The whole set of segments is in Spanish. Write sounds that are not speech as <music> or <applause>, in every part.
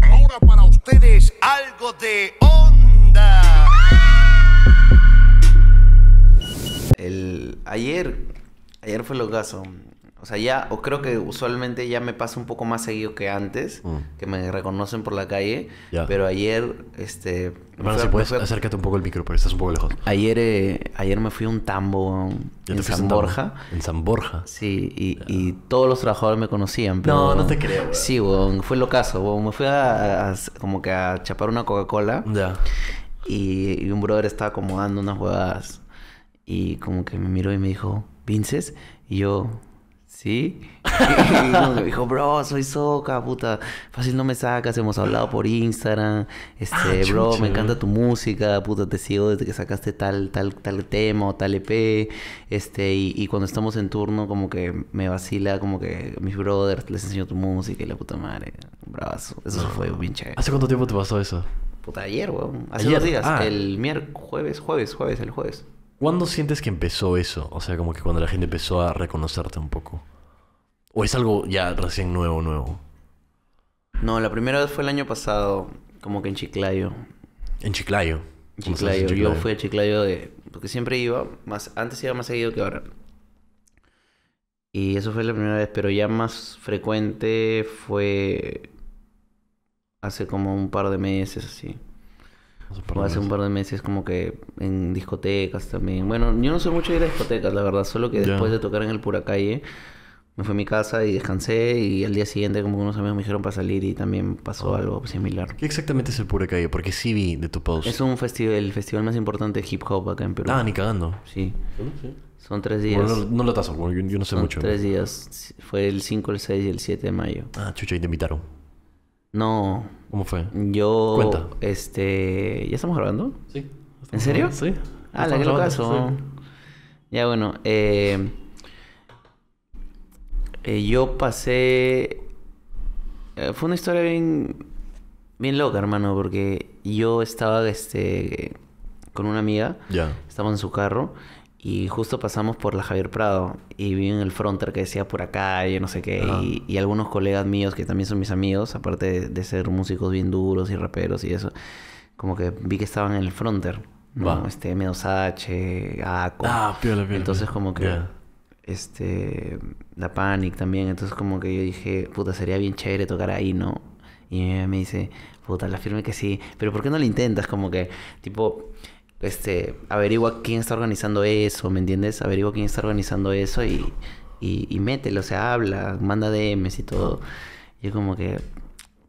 Ahora para ustedes algo de onda. El, ayer, ayer fue lo ocaso. O sea, ya, o creo que usualmente ya me pasa un poco más seguido que antes, mm. que me reconocen por la calle. Pero ayer, este. Bueno, puedes, acércate un poco el micro, porque estás un poco lejos. Ayer, eh, ayer me fui a un tambo en San Borja. En San Borja. Sí, y, todos los trabajadores me conocían. no, no te creo. Sí, fue lo caso. Me fui a, como que a chapar una Coca-Cola. Ya. Y, un brother estaba acomodando unas huevadas. Y como que me miró y me dijo, ¿Vinces? Y yo, ¿Sí? <laughs> Y me dijo, bro, soy Soca, puta. Fácil no me sacas, hemos hablado por Instagram. Este, ah, bro, me encanta tu música, puta, te sigo desde que sacaste tal, tal, tal tema o tal EP. Este, y, cuando estamos en turno, como que me vacila, como que mis brothers les enseño tu música y la puta madre. Brazo. Eso fue un pinche. ¿Hace cuánto tiempo te pasó eso? Puta, ayer, weón. Hace dos días. Ah. El miércoles, jueves, jueves, jueves, el jueves. ¿Cuándo sientes que empezó eso? O sea, como que cuando la gente empezó a reconocerte un poco. ¿O es algo ya recién nuevo, nuevo? No, la primera vez fue el año pasado, como que en Chiclayo. ¿En Chiclayo? Chiclayo. En Yo fui a Chiclayo de... Porque siempre iba, más antes iba más seguido que ahora. Y eso fue la primera vez, pero ya más frecuente fue hace como un par de meses así. Hace, un par de meses como que en discotecas también. Bueno, yo no soy mucho de ir a discotecas, la verdad. Solo que después de tocar en el pura calle, me fui a mi casa y descansé. Y al día siguiente como unos amigos me dijeron para salir y también pasó oh. algo similar. ¿Qué exactamente es el pura calle? Porque sí vi de tu post. Es un festival, el festival más importante de hip hop acá en Perú. Ah, ni cagando. Sí. Son tres días. no, lo estás yo, no sé mucho. Tres días. Fue el 5, el 6 y el 7 de mayo. Ah, chucha, y te invitaron. No. ¿Cómo fue? Yo. Este. ¿Ya estamos grabando? Sí. ¿En serio? Sí. Ah, la que lo caso. Ya bueno. Eh, eh, yo pasé. Eh, fue una historia bien. Bien loca, hermano, porque yo estaba este, con una amiga. Ya. Estaba en su carro. Y justo pasamos por la Javier Prado y vi en el fronter que decía por acá, y no sé qué. Y, algunos colegas míos que también son mis amigos, aparte de, ser músicos bien duros y raperos y eso, como que vi que estaban en el fronter. ¿no? Este M2H, ACO. Ah, piola, piola, Entonces, como que. Este. La Panic también. Entonces, como que yo dije, puta, sería bien chévere tocar ahí, ¿no? Y me dice, puta, la firme que sí. Pero ¿por qué no lo intentas? Como que, tipo este, averigua quién está organizando eso, ¿me entiendes? Averigua quién está organizando eso y, y, y mételo, o sea, habla, manda DMs y todo. Yo como que,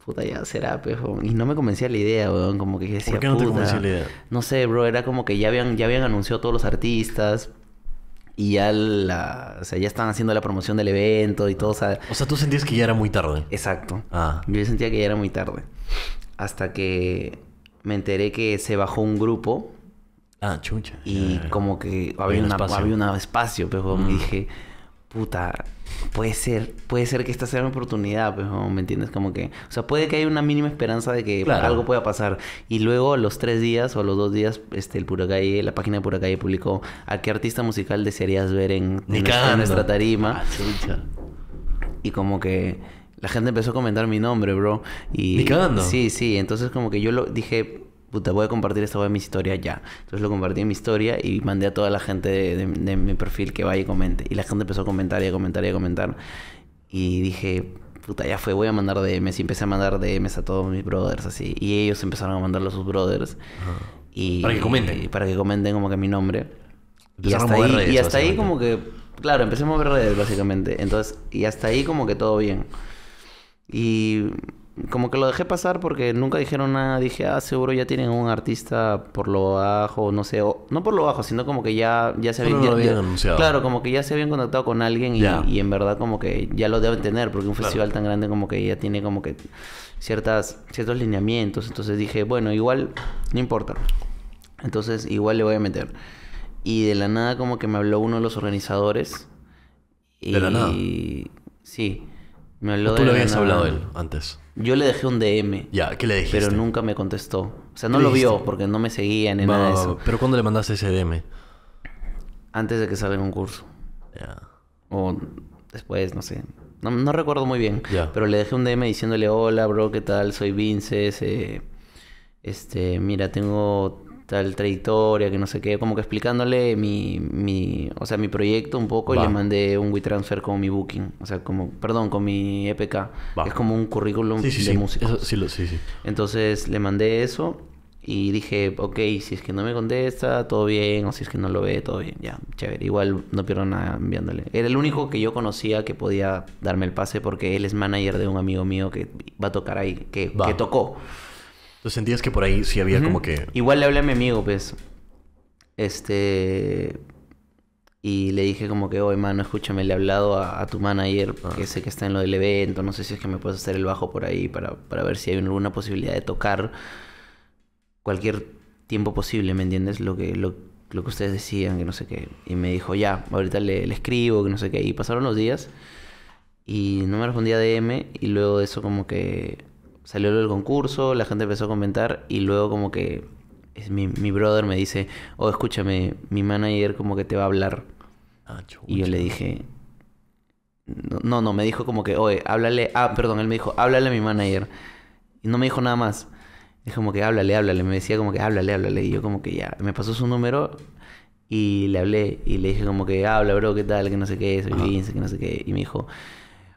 puta, ya será, pejo. Pues, y no me convencía la idea, weón, como que decía, ¿Por qué no te convencía la idea? No sé, bro, era como que ya habían, ya habían anunciado todos los artistas. Y ya la... O sea, ya están haciendo la promoción del evento y todo, o sea... tú sentías que ya era muy tarde. Exacto. Ah. Yo sentía que ya era muy tarde. Hasta que me enteré que se bajó un grupo Ah, chucha. Y como que había, un espacio, había un espacio pues, mm. dije, puta, puede ser, puede ser que esta sea mi oportunidad, pero... Pues, ¿me entiendes? Como que, o sea, puede que haya una mínima esperanza de que algo pueda pasar. Y luego, a los tres días o los dos días, este, el la página de Puracay publicó a qué artista musical desearías ver en, nuestra, tarima. Ah, y como que la gente empezó a comentar mi nombre, bro. Y, Sí, sí, entonces como que yo lo dije, puta, voy a compartir esta web en mi historia ya. Entonces lo compartí en mi historia y mandé a toda la gente de, mi perfil que vaya y comente. Y la gente empezó a comentar y a comentar y a comentar. Y dije, puta, ya fue, voy a mandar DMs. Y empecé a mandar DMs a todos mis brothers, así. Y ellos empezaron a mandarlo a sus brothers. Y, para que comenten. Y para que comenten como que mi nombre. y hasta, ahí, y hasta ahí como que, claro, empecé a mover redes básicamente. Entonces, y hasta ahí como que todo bien. Y como que lo dejé pasar porque nunca dijeron nada. Dije, ah, seguro ya tienen un artista por lo bajo, no sé, no por lo bajo, sino como que ya, ya se habían, anunciado. Claro, como que ya se habían contactado con alguien y, en verdad como que ya lo deben tener, porque un festival tan grande como que ya tiene como que ciertas, ciertos lineamientos. Entonces dije, bueno, igual no importa. Entonces igual le voy a meter. Y de la nada como que me habló uno de los organizadores. Y... ¿De la nada? Sí tú le habías hablado él antes. Yo le dejé un DM. Ya, ¿qué le dijiste? Pero nunca me contestó. O sea, no lo vio porque no me seguía ni nada de eso. Pero ¿cuándo le mandaste ese DM? Antes de que salga un curso. Ya. O después, no sé. No, recuerdo muy bien. Ya. Pero le dejé un DM diciéndole, hola, bro, ¿qué tal? Soy Vince, eh, este, mira, tengo tal trayectoria, que no sé qué, como que explicándole mi, mi o sea, mi proyecto un poco y le mandé un WeTransfer con mi booking, o sea, como, perdón, con mi EPK. Es como un currículum de música. Sí, sí, sí. Entonces le mandé eso y dije, ok, si es que no me contesta, todo bien, o si es que no lo ve, todo bien, ya, chévere, igual no pierdo nada enviándole. Era el único que yo conocía que podía darme el pase porque él es manager de un amigo mío que va a tocar ahí, que, que tocó. Entonces sentías que por ahí sí había como que... Igual le hablé a mi amigo, pues. Este... Y le dije como que, oye, mano, escúchame, le he hablado a, tu manager, ah. que sé que está en lo del evento, no sé si es que me puedes hacer el bajo por ahí para, ver si hay alguna posibilidad de tocar cualquier tiempo posible, ¿me entiendes? Lo que, lo, que ustedes decían, que no sé qué. Y me dijo, ya, ahorita le, le, escribo, que no sé qué. Y pasaron los días y no me respondía DM y luego de eso como que salió el concurso, la gente empezó a comentar y luego como que es mi, mi, brother me dice, oh, escúchame, mi manager como que te va a hablar. Ah, y yo le dije, no, no, me dijo como que, oye, háblale, ah, perdón, él me dijo, háblale a mi manager. Y no me dijo nada más. Es como que háblale, háblale. Me decía como que háblale, háblale. Y yo como que ya, me pasó su número y le hablé y le dije como que habla, bro, ¿qué tal? Que no sé qué, soy Vince, que no sé qué. Y me dijo,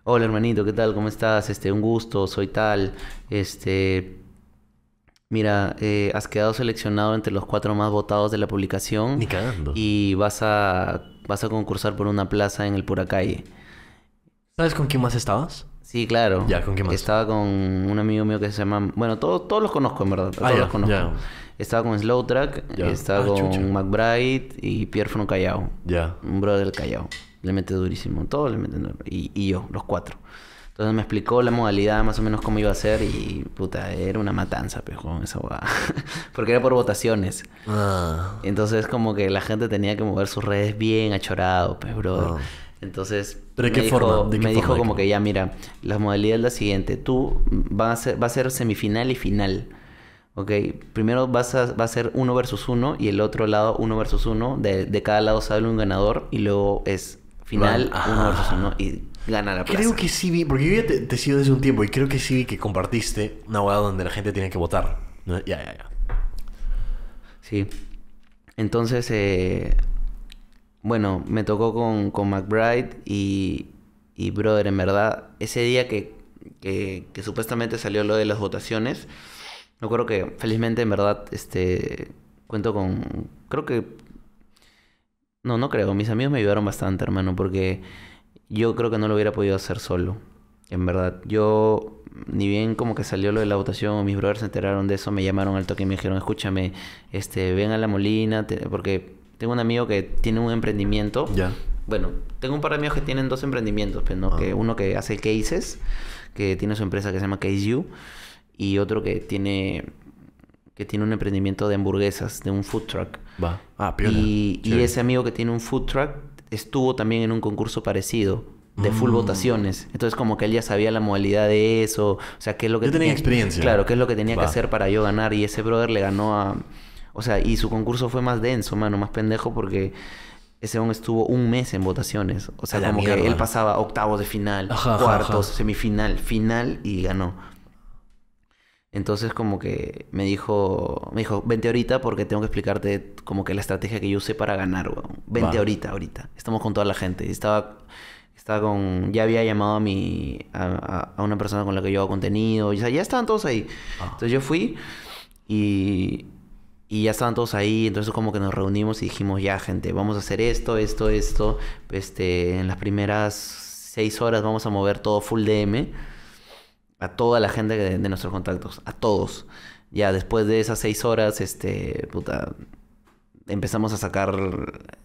hola hermanito, ¿qué tal? ¿Cómo estás? Este, un gusto, soy tal. Este, mira, eh, has quedado seleccionado entre los cuatro más votados de la publicación. Y vas a, vas a concursar por una plaza en el Puracalle. ¿Sabes con quién más estabas? Sí, claro. Ya, ¿con quién más? Estaba con un amigo mío que se llama... Bueno, todos, todos los conozco, en verdad. Todos ah, los conozco. Estaba con Slowtrack, estaba ah, con McBride y Pierre from Callao. Ya. Un brother del Callao le mete durísimo, todo, le meten Y, yo, los cuatro. Entonces me explicó la modalidad más o menos cómo iba a ser y puta, era una matanza, pejón esa <laughs> Porque era por votaciones. Ah. Entonces como que la gente tenía que mover sus redes bien achorado, pues, bro. Ah. Entonces, ¿Pero qué me forma? dijo, me dijo como que ya, mira, la modalidad es la siguiente. Tú vas a ser, va a ser semifinal y final. ¿ok? Primero vas a, va a ser uno versus uno y el otro lado uno versus uno. de cada lado sale un ganador y luego es final, uno versus uno, y gana la plaza. Creo que sí vi, porque yo ya te, te sigo desde un tiempo, y creo que sí vi que compartiste una hueá donde la gente tiene que votar. Ya, ya, ya. Sí. Entonces, eh, bueno, me tocó con, con McBride y, y, brother, en verdad, ese día que, que, supuestamente salió lo de las votaciones, No creo que felizmente, en verdad, este, cuento con, creo que no, no creo. Mis amigos me ayudaron bastante, hermano, porque yo creo que no lo hubiera podido hacer solo. En verdad, yo, ni bien como que salió lo de la votación, mis brothers se enteraron de eso, me llamaron al toque y me dijeron, escúchame, este, ven a la Molina, porque tengo un amigo que tiene un emprendimiento. Ya. Bueno, tengo un par de amigos que tienen dos emprendimientos, pero pues, ¿no? Ah. que uno que hace cases, que tiene su empresa que se llama Case y otro que tiene que tiene un emprendimiento de hamburguesas, de un food truck. Va. Ah, piola. Y, ese amigo que tiene un food truck estuvo también en un concurso parecido de full mm. votaciones. Entonces como que él ya sabía la modalidad de eso, o sea, qué es lo que tenía, experiencia. Claro, qué es lo que tenía que hacer para yo ganar y ese brother le ganó a o sea, y su concurso fue más denso, mano, más pendejo porque ese hombre estuvo un mes en votaciones. O sea, como que él pasaba octavos de final, cuartos, semifinal, final y ganó. Entonces como que me dijo, me dijo, vente ahorita porque tengo que explicarte como que la estrategia que yo usé para ganar, weón. Vente ahorita, ahorita. Estamos con toda la gente. Estaba, estaba con, ya había llamado a mi, a, una persona con la que yo hago contenido. ya estaban todos ahí. Ah. Entonces yo fui y, y ya estaban todos ahí, entonces como que nos reunimos y dijimos, ya gente, vamos a hacer esto, esto, esto. Este, en las primeras seis horas vamos a mover todo full DM a toda la gente de, nuestros contactos, a todos. Ya después de esas seis horas, este, puta, empezamos a sacar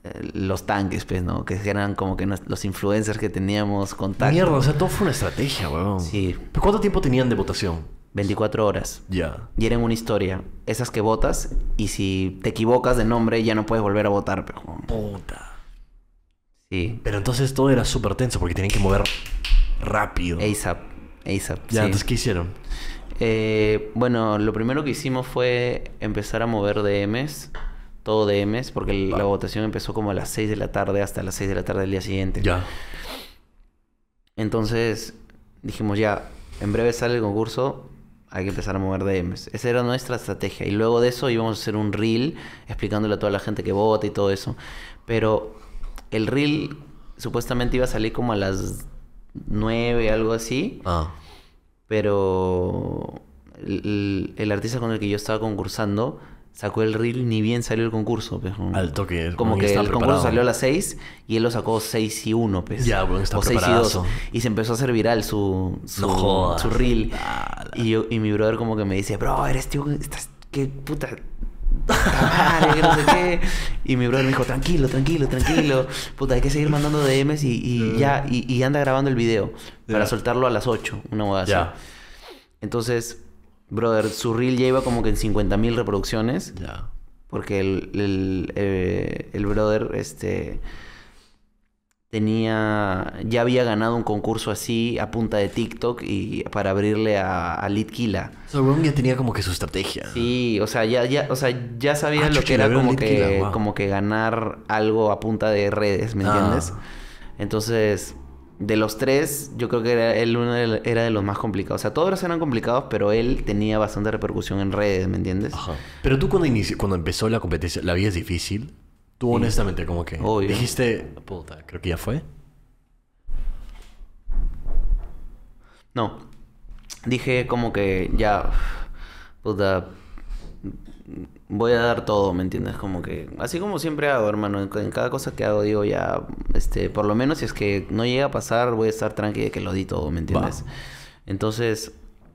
eh, los tanques, pues, ¿no? Que eran como que los influencers que teníamos contacto. Mierda, o sea, todo fue una estrategia, weón. Sí. ¿Pero cuánto tiempo tenían de votación? 24 horas. Ya. Y eran una historia. Esas que votas y si te equivocas de nombre ya no puedes volver a votar, pero... Puta. Sí. Pero entonces todo era súper tenso porque tenían que mover rápido. ASAP. Ya, entonces, ¿qué hicieron? Eh, bueno, lo primero que hicimos fue empezar a mover DMs, todo DMs, porque la votación empezó como a las 6 de la tarde hasta las 6 de la tarde del día siguiente. Ya. Entonces dijimos, ya, en breve sale el concurso, hay que empezar a mover DMs. Esa era nuestra estrategia. Y luego de eso íbamos a hacer un reel explicándole a toda la gente que vota y todo eso. Pero el reel supuestamente iba a salir como a las 9, algo así. Ah. Pero el, el, artista con el que yo estaba concursando sacó el reel ni bien salió el concurso. Pues. Al toque. Como que el concurso salió a las 6 y él lo sacó 6 y 1, pues. Ya, bueno, está o 6 y 2. Y se empezó a hacer viral su, su, su reel. Y, yo, y mi brother como que me dice, bro, eres tío, estás, qué puta, y mi brother me dijo, tranquilo, tranquilo, tranquilo. Puta, hay que seguir mandando DMs y, ya, y, anda grabando el video para soltarlo a las 8, una moda así. Entonces, brother, su reel ya iba como que en 50.000 reproducciones. Porque el, el eh, brother, este tenía ya había ganado un concurso así a punta de TikTok y para abrirle a, a Litquila. So Room ya tenía como que su estrategia. Sí, o sea, ya ya o sea, ya sabía ah, lo que era como que como que ganar algo a punta de redes, ¿me ah. entiendes? Entonces, de los tres, yo creo que él uno era de los más complicados. O sea, todos eran complicados, pero él tenía bastante repercusión en redes, ¿me entiendes? Ajá. Pero tú cuando, cuando empezó la competencia, ¿la vida es difícil? Tú honestamente, como que dijiste, puta, creo que ya fue. No. Dije como que ya, puta, voy a dar todo, ¿me entiendes? Como que, así como siempre hago, hermano, en, cada cosa que hago digo ya, este, por lo menos si es que no llega a pasar, voy a estar tranquilo de que lo di todo, ¿me entiendes? Entonces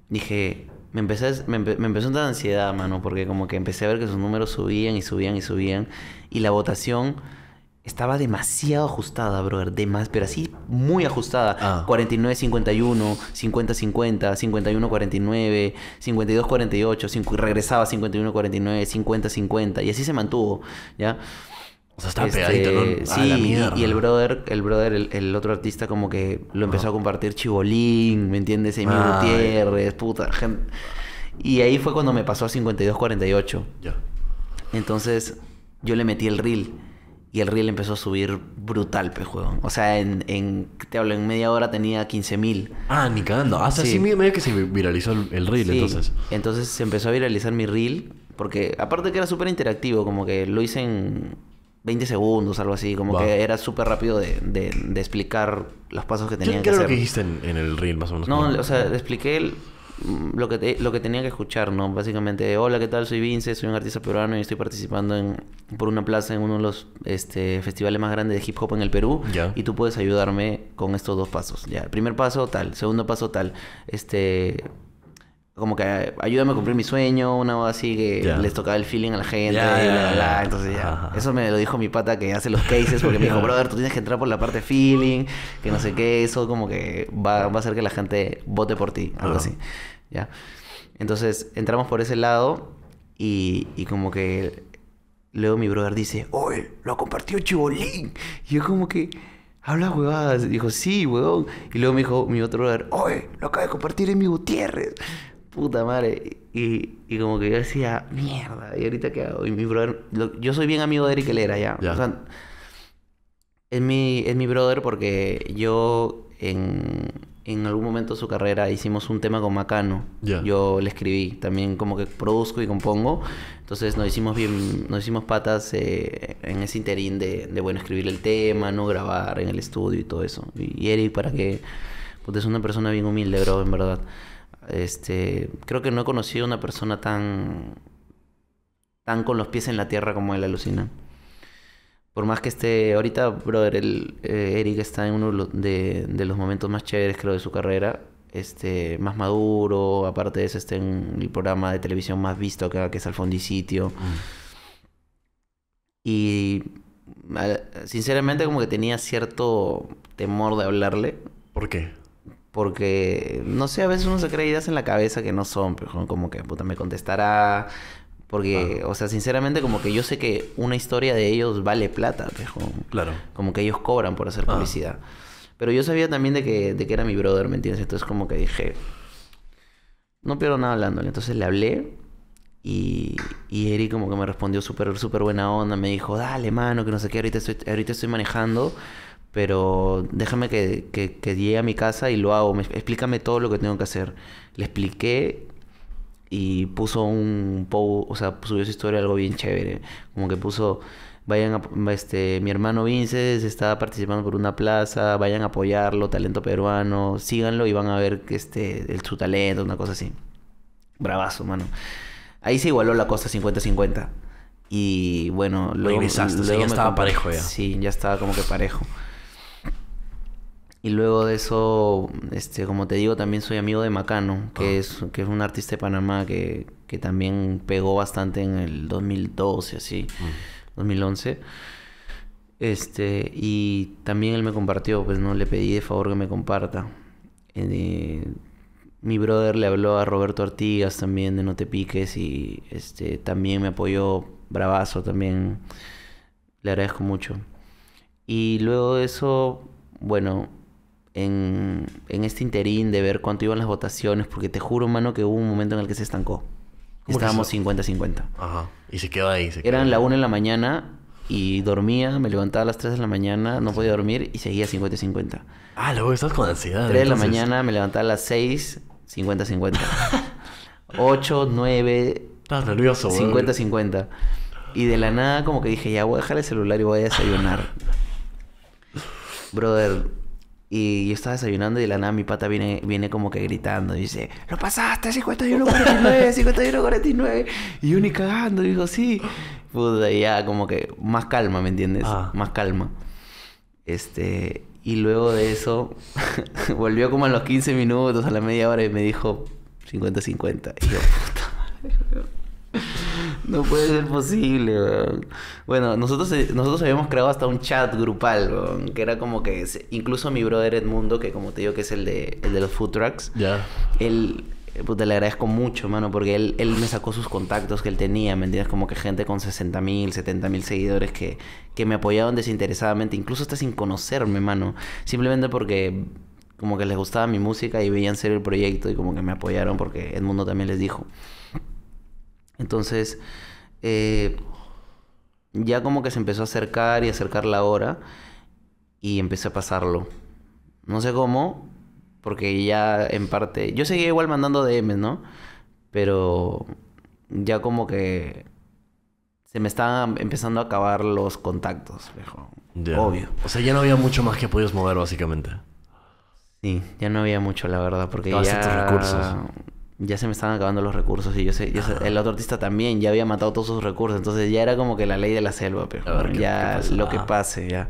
dije, me, empecé, me, empezó a ansiedad, mano, porque como que empecé a ver que sus números subían y subían y subían. Y la votación estaba demasiado ajustada, brother. pero así muy ajustada. 49-51, 50-50, 51-49, 52-48, regresaba 51-49, 50-50. Y así se mantuvo, ¿ya? O sea, estaba este, pegadito, ¿no? Sí, y, el brother, el brother, el, otro artista como que lo empezó a compartir Chibolín, ¿me entiendes? Y Gutiérrez, puta gente. Y ahí fue cuando me pasó a 5248. Ya. Entonces, yo le metí el reel. Y el reel empezó a subir brutal, pe juego. O sea, en, te hablo, en media hora tenía 15.000. Ah, ni cagando. hasta ah, medio que se viralizó el, reel, entonces. Entonces se empezó a viralizar mi reel, porque aparte que era súper interactivo, como que lo hice en, 20 segundos, algo así. Como que era súper rápido de, de, explicar los pasos que tenía que hacer. ¿Qué lo que dijiste en, el reel, más o menos? No, o sea, expliqué mm, lo, que lo que tenía que escuchar, ¿no? Básicamente, hola, ¿qué tal? Soy Vince, soy un artista peruano y estoy participando en, por una plaza en uno de los este, festivales más grandes de hip hop en el Perú. ya Y tú puedes ayudarme con estos dos pasos. Ya, primer paso, tal. Segundo paso, tal. Este como que ayúdame a cumplir mi sueño, una voz así que les tocaba el feeling a la gente, Entonces ya, eso me lo dijo mi pata que hace los cases, porque me dijo, <laughs> brother, tú tienes que entrar por la parte feeling, que no sé qué, eso como que va, va a hacer que la gente vote por ti, algo así, ¿ya? Entonces entramos por ese lado y, y como que luego mi brother dice, oye, lo compartió Chibolín. Y yo como que... Habla huevadas. Dijo, sí, huevón. Y luego me dijo mi otro brother, oye, lo acaba de compartir en mi Gutiérrez puta madre. Y, y, como que yo decía, mierda, ¿y ahorita qué hago? Y mi brother, yo soy bien amigo de Eric Lera, ya. O sea, es mi, es mi brother porque yo en, en algún momento de su carrera hicimos un tema con Macano. Yo le escribí, también como que produzco y compongo. Entonces nos hicimos bien, nos hicimos patas eh, en ese interín de, de, bueno, escribir el tema, no grabar en el estudio y todo eso. Y, Eric, para que, pues es una persona bien humilde, bro, en verdad. Este, creo que no he conocido una persona tan, tan con los pies en la tierra como él alucina. Por más que esté, ahorita, brother, el, eh, Eric está en uno de, los momentos más chéveres, creo, de su carrera. Este, más maduro, aparte de eso, está en el programa de televisión más visto acá, que es Al Sitio. Mm. Y sinceramente, como que tenía cierto temor de hablarle. ¿Por qué? Porque, no sé, a veces uno se crea ideas en la cabeza que no son, pero como que, puta, me contestará, porque, o sea, sinceramente, como que yo sé que una historia de ellos vale plata, Claro. Como que ellos cobran por hacer ah. publicidad. Pero yo sabía también de que, de que era mi brother, ¿me entiendes? Entonces, como que dije, no pierdo nada hablándole. Entonces le hablé y, y Eri, como que me respondió súper, súper buena onda. Me dijo, dale, mano, que no sé qué, ahorita estoy, ahorita estoy manejando pero déjame que, que, llegue a mi casa y lo hago. explícame todo lo que tengo que hacer. Le expliqué y puso un post, o sea, subió su historia algo bien chévere. Como que puso, vayan este, mi hermano Vinces está participando por una plaza, vayan a apoyarlo, talento peruano, síganlo y van a ver este, su talento, una cosa así. Bravazo, mano. Ahí se igualó la cosa 50-50. Y bueno, lo ya estaba parejo ya. Sí, ya estaba como que parejo. Y luego de eso, este, como te digo, también soy amigo de Macano, que, ah. es, que es un artista de Panamá que, que también pegó bastante en el 2012, así, 2011. Ah. Este, y también él me compartió, pues no le pedí de favor que me comparta. Eh, mi brother le habló a Roberto Artigas también de No Te Piques y este, también me apoyó Bravazo también. Le agradezco mucho. Y luego de eso, bueno, en, en este interín de ver cuánto iban las votaciones, porque te juro, hermano... que hubo un momento en el que se estancó. Estábamos 50-50. Ajá. Y se quedó ahí. Se quedó Eran la 1 de la mañana y dormía, me levantaba a las 3 de la mañana, no podía dormir y seguía 50-50. Ah, luego estás con ansiedad. 3 de la mañana, me levantaba a las 6, 50-50. 8, 9. Estás nervioso, 50-50. Y de la nada, como que dije, ya voy a dejar el celular y voy a desayunar. <laughs> Brother, y yo estaba desayunando y de la nada mi pata viene, viene como que gritando. Y dice, lo pasaste, 51-49, 51-49. Y yo ni cagando, dijo, sí. Puta, ya como que más calma, ¿me entiendes? Ah. Más calma. Este, y luego de eso, <laughs> volvió como a los 15 minutos, a la media hora y me dijo, 50-50. Y yo, puta madre. <laughs> No puede ser posible, Bueno, nosotros, eh, nosotros habíamos creado hasta un chat grupal, que era como que incluso mi brother Edmundo, que como te digo que es el de, el de los food trucks, ya. él él eh, te le agradezco mucho, mano, porque él, me sacó sus contactos que él tenía, ¿me entiendes? Como que gente con 60 mil, mil seguidores que, que me apoyaban desinteresadamente, incluso hasta sin conocerme, mano. Simplemente porque como que les gustaba mi música y veían ser el proyecto y como que me apoyaron porque Edmundo también les dijo. Entonces, eh, ya como que se empezó a acercar y acercar la hora y empecé a pasarlo. No sé cómo, porque ya en parte... Yo seguía igual mandando DMs, ¿no? Pero ya como que se me estaban empezando a acabar los contactos, viejo. Obvio. O sea, ya no había mucho más que podías mover, básicamente. Sí, ya no había mucho, la verdad, porque ya. ya... recursos ya se me estaban acabando los recursos y yo sé, el otro artista también ya había matado todos sus recursos, entonces ya era como que la ley de la selva, pero ya es lo que pase, ya.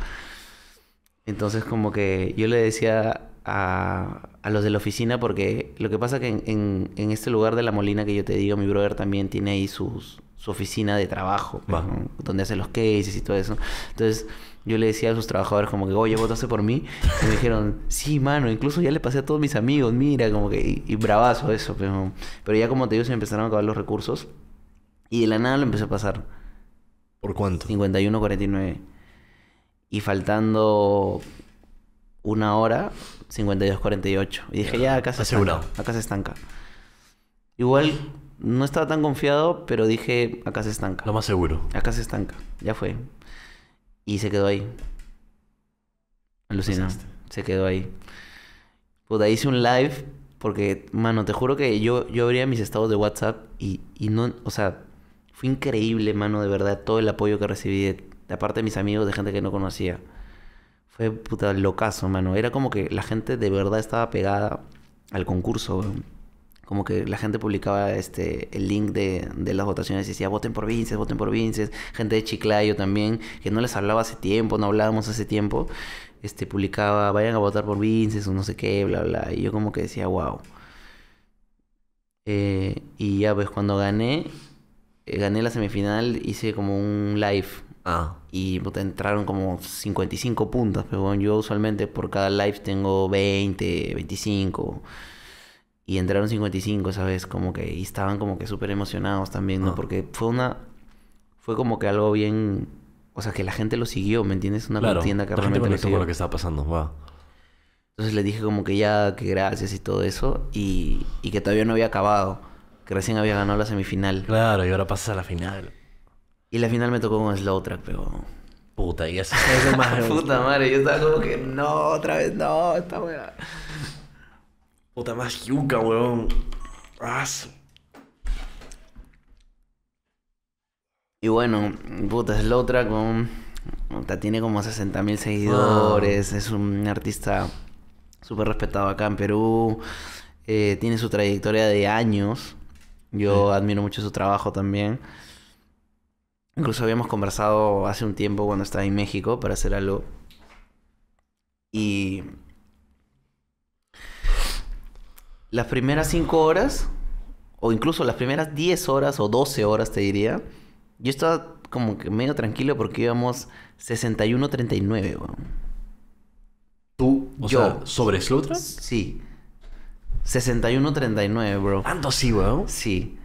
Entonces como que yo le decía a, a los de la oficina porque lo que pasa que en, en, este lugar de La Molina que yo te digo, mi brother también tiene ahí sus, su oficina de trabajo, pues, donde hace los cases y todo eso. Entonces yo le decía a sus trabajadores como que, oye, votaste por mí. Y me dijeron, sí, mano, incluso ya le pasé a todos mis amigos, mira, como que, y, bravazo eso. Pero, pero, ya como te digo, se me empezaron a acabar los recursos. Y de la nada lo empecé a pasar. ¿Por cuánto? 49. Y faltando una hora, 48. Y dije, ya, acá se Asegurado. Acá se estanca. Igual no estaba tan confiado, pero dije, acá se estanca. Lo más seguro. Acá se estanca. Ya fue. Y se quedó ahí. Alucinante. Se quedó ahí. Puta, hice un live porque, mano, te juro que yo, yo abría mis estados de WhatsApp y, no, o sea, fue increíble, mano, de verdad, todo el apoyo que recibí de, de de mis amigos, de gente que no conocía. Fue puta locazo, mano. Era como que la gente de verdad estaba pegada al concurso, como que la gente publicaba este el link de, de las votaciones y decía voten por Vinces, voten por Vinces, gente de Chiclayo también, que no les hablaba hace tiempo, no hablábamos hace tiempo, este publicaba vayan a votar por Vinces o no sé qué, bla bla, y yo como que decía wow. Eh, y ya pues cuando gané, eh, gané la semifinal, hice como un live. Ah. Y entraron como 55 puntas, pero bueno, yo usualmente por cada live tengo 20, 25 y entraron 55, ¿sabes? Como que y estaban como que súper emocionados también, ¿no? Porque fue una... Fue como que algo bien... O sea, que la gente lo siguió, ¿me entiendes? Una claro, tienda que realmente lo con lo que estaba pasando, wow. Entonces le dije como que ya, que gracias y todo eso. Y, y que todavía no había acabado. Que recién había ganado la semifinal. Claro, y ahora pasas a la final. Y la final me tocó con Slow Track, pero... Puta, y eso <laughs> es Puta madre, yo estaba como que no, otra vez no, esta weá. Puta más yuca, weón. y bueno, puta, es otra con. tiene como 60.000 seguidores. Es un artista súper respetado acá en Perú. Eh, tiene su trayectoria de años. Yo admiro mucho su trabajo también. Incluso habíamos conversado hace un tiempo cuando estaba en México para hacer algo. Y las primeras 5 horas, o incluso las primeras 10 horas o 12 horas, te diría, yo estaba como que medio tranquilo porque íbamos 61-39, ¿Tú? yo. ¿Sobre Sí. 61-39, bro. ¿Ando sí, weón? Sí.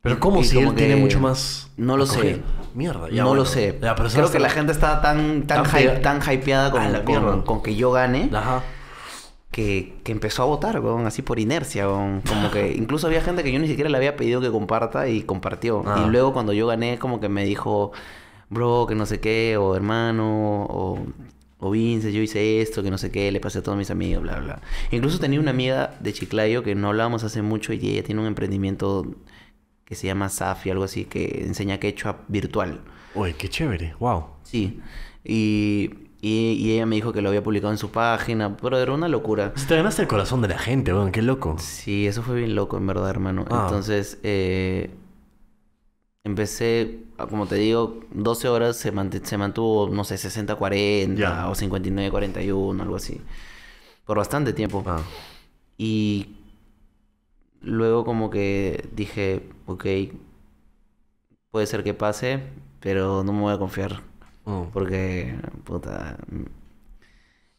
¿Pero cómo si él tiene mucho más...? No lo sé. Mierda, ya No lo sé. pero Creo que la gente está tan, tan, hypeada con, que yo gane... Ajá que, empezó a votar, weón, así por inercia, Como que <laughs> incluso había gente que yo ni siquiera le había pedido que comparta y compartió. Y ah. luego cuando yo gané, como que me dijo, bro, que no sé qué, o hermano, o, o Vince, yo hice esto, que no sé qué, le pasé a todos mis amigos, bla, bla. Incluso tenía una amiga de Chiclayo que no hablábamos hace mucho y ella tiene un emprendimiento que se llama Safi, algo así, que enseña quechua virtual. Uy, qué chévere, wow. Sí. Y y, ella me dijo que lo había publicado en su página, pero era una locura. Se te ganaste el corazón de la gente, weón, qué loco. Sí, eso fue bien loco, en verdad, hermano. Ah. Entonces, eh, empecé, ah, como te digo, 12 horas, se, mantuvo, no sé, 60-40 o 59-41, algo así. Por bastante tiempo. Ah. Y luego como que dije, ok, puede ser que pase, pero no me voy a confiar Oh. porque, puta,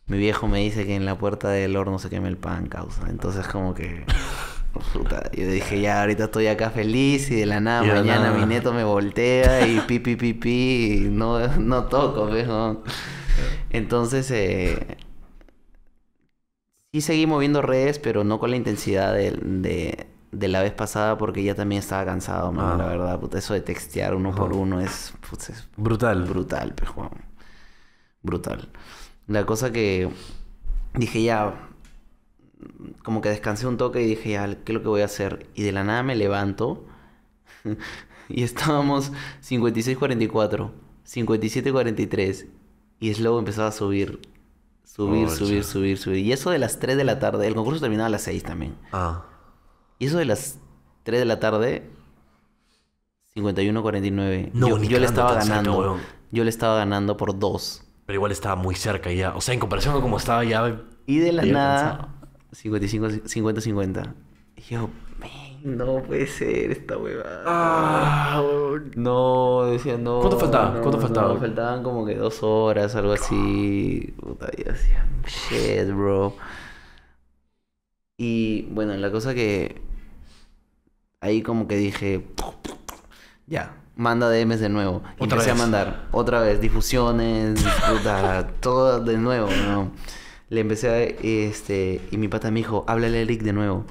mi viejo me dice que en la puerta del horno se queme el pan, causa. Entonces como que... Puta, yo dije, ya, ahorita estoy acá feliz y de la nada, mañana mi neto me voltea y pi, pi, pi, pi no, no toco, viejo. Entonces, eh, sí seguí moviendo redes, pero no con la intensidad de, de la vez pasada porque ya también estaba cansado, mano, ah. la verdad. Puta, eso de textear uno por uno es, es brutal. Brutal, pero brutal. La cosa que dije ya, como que descansé un toque y dije ya, ¿qué es lo que voy a hacer? Y de la nada me levanto <laughs> y estábamos 56-44, 57-43 y Slow empezaba a subir. Subir, oh, subir, subir, subir. Y eso de las 3 de la tarde. El concurso terminaba a las 6 también. Ah. Y eso de las 3 de la tarde, 51-49. yo, yo le estaba ganando. yo le estaba ganando por 2. Pero igual estaba muy cerca ya. O sea, en comparación con cómo estaba ya. Y de la nada, 50-50. yo, no puede ser esta huevada. Ah, no, decía no. ¿Cuánto faltaba? No, faltaban como que 2 horas, algo así. Puta, y decía, shit, bro. Y bueno, la cosa que ahí como que dije, ya, manda DMs de nuevo. Y empecé a mandar otra vez, difusiones, puta, <laughs> todo de nuevo. Le empecé a, este, y mi pata me dijo, háblale a Eric de nuevo.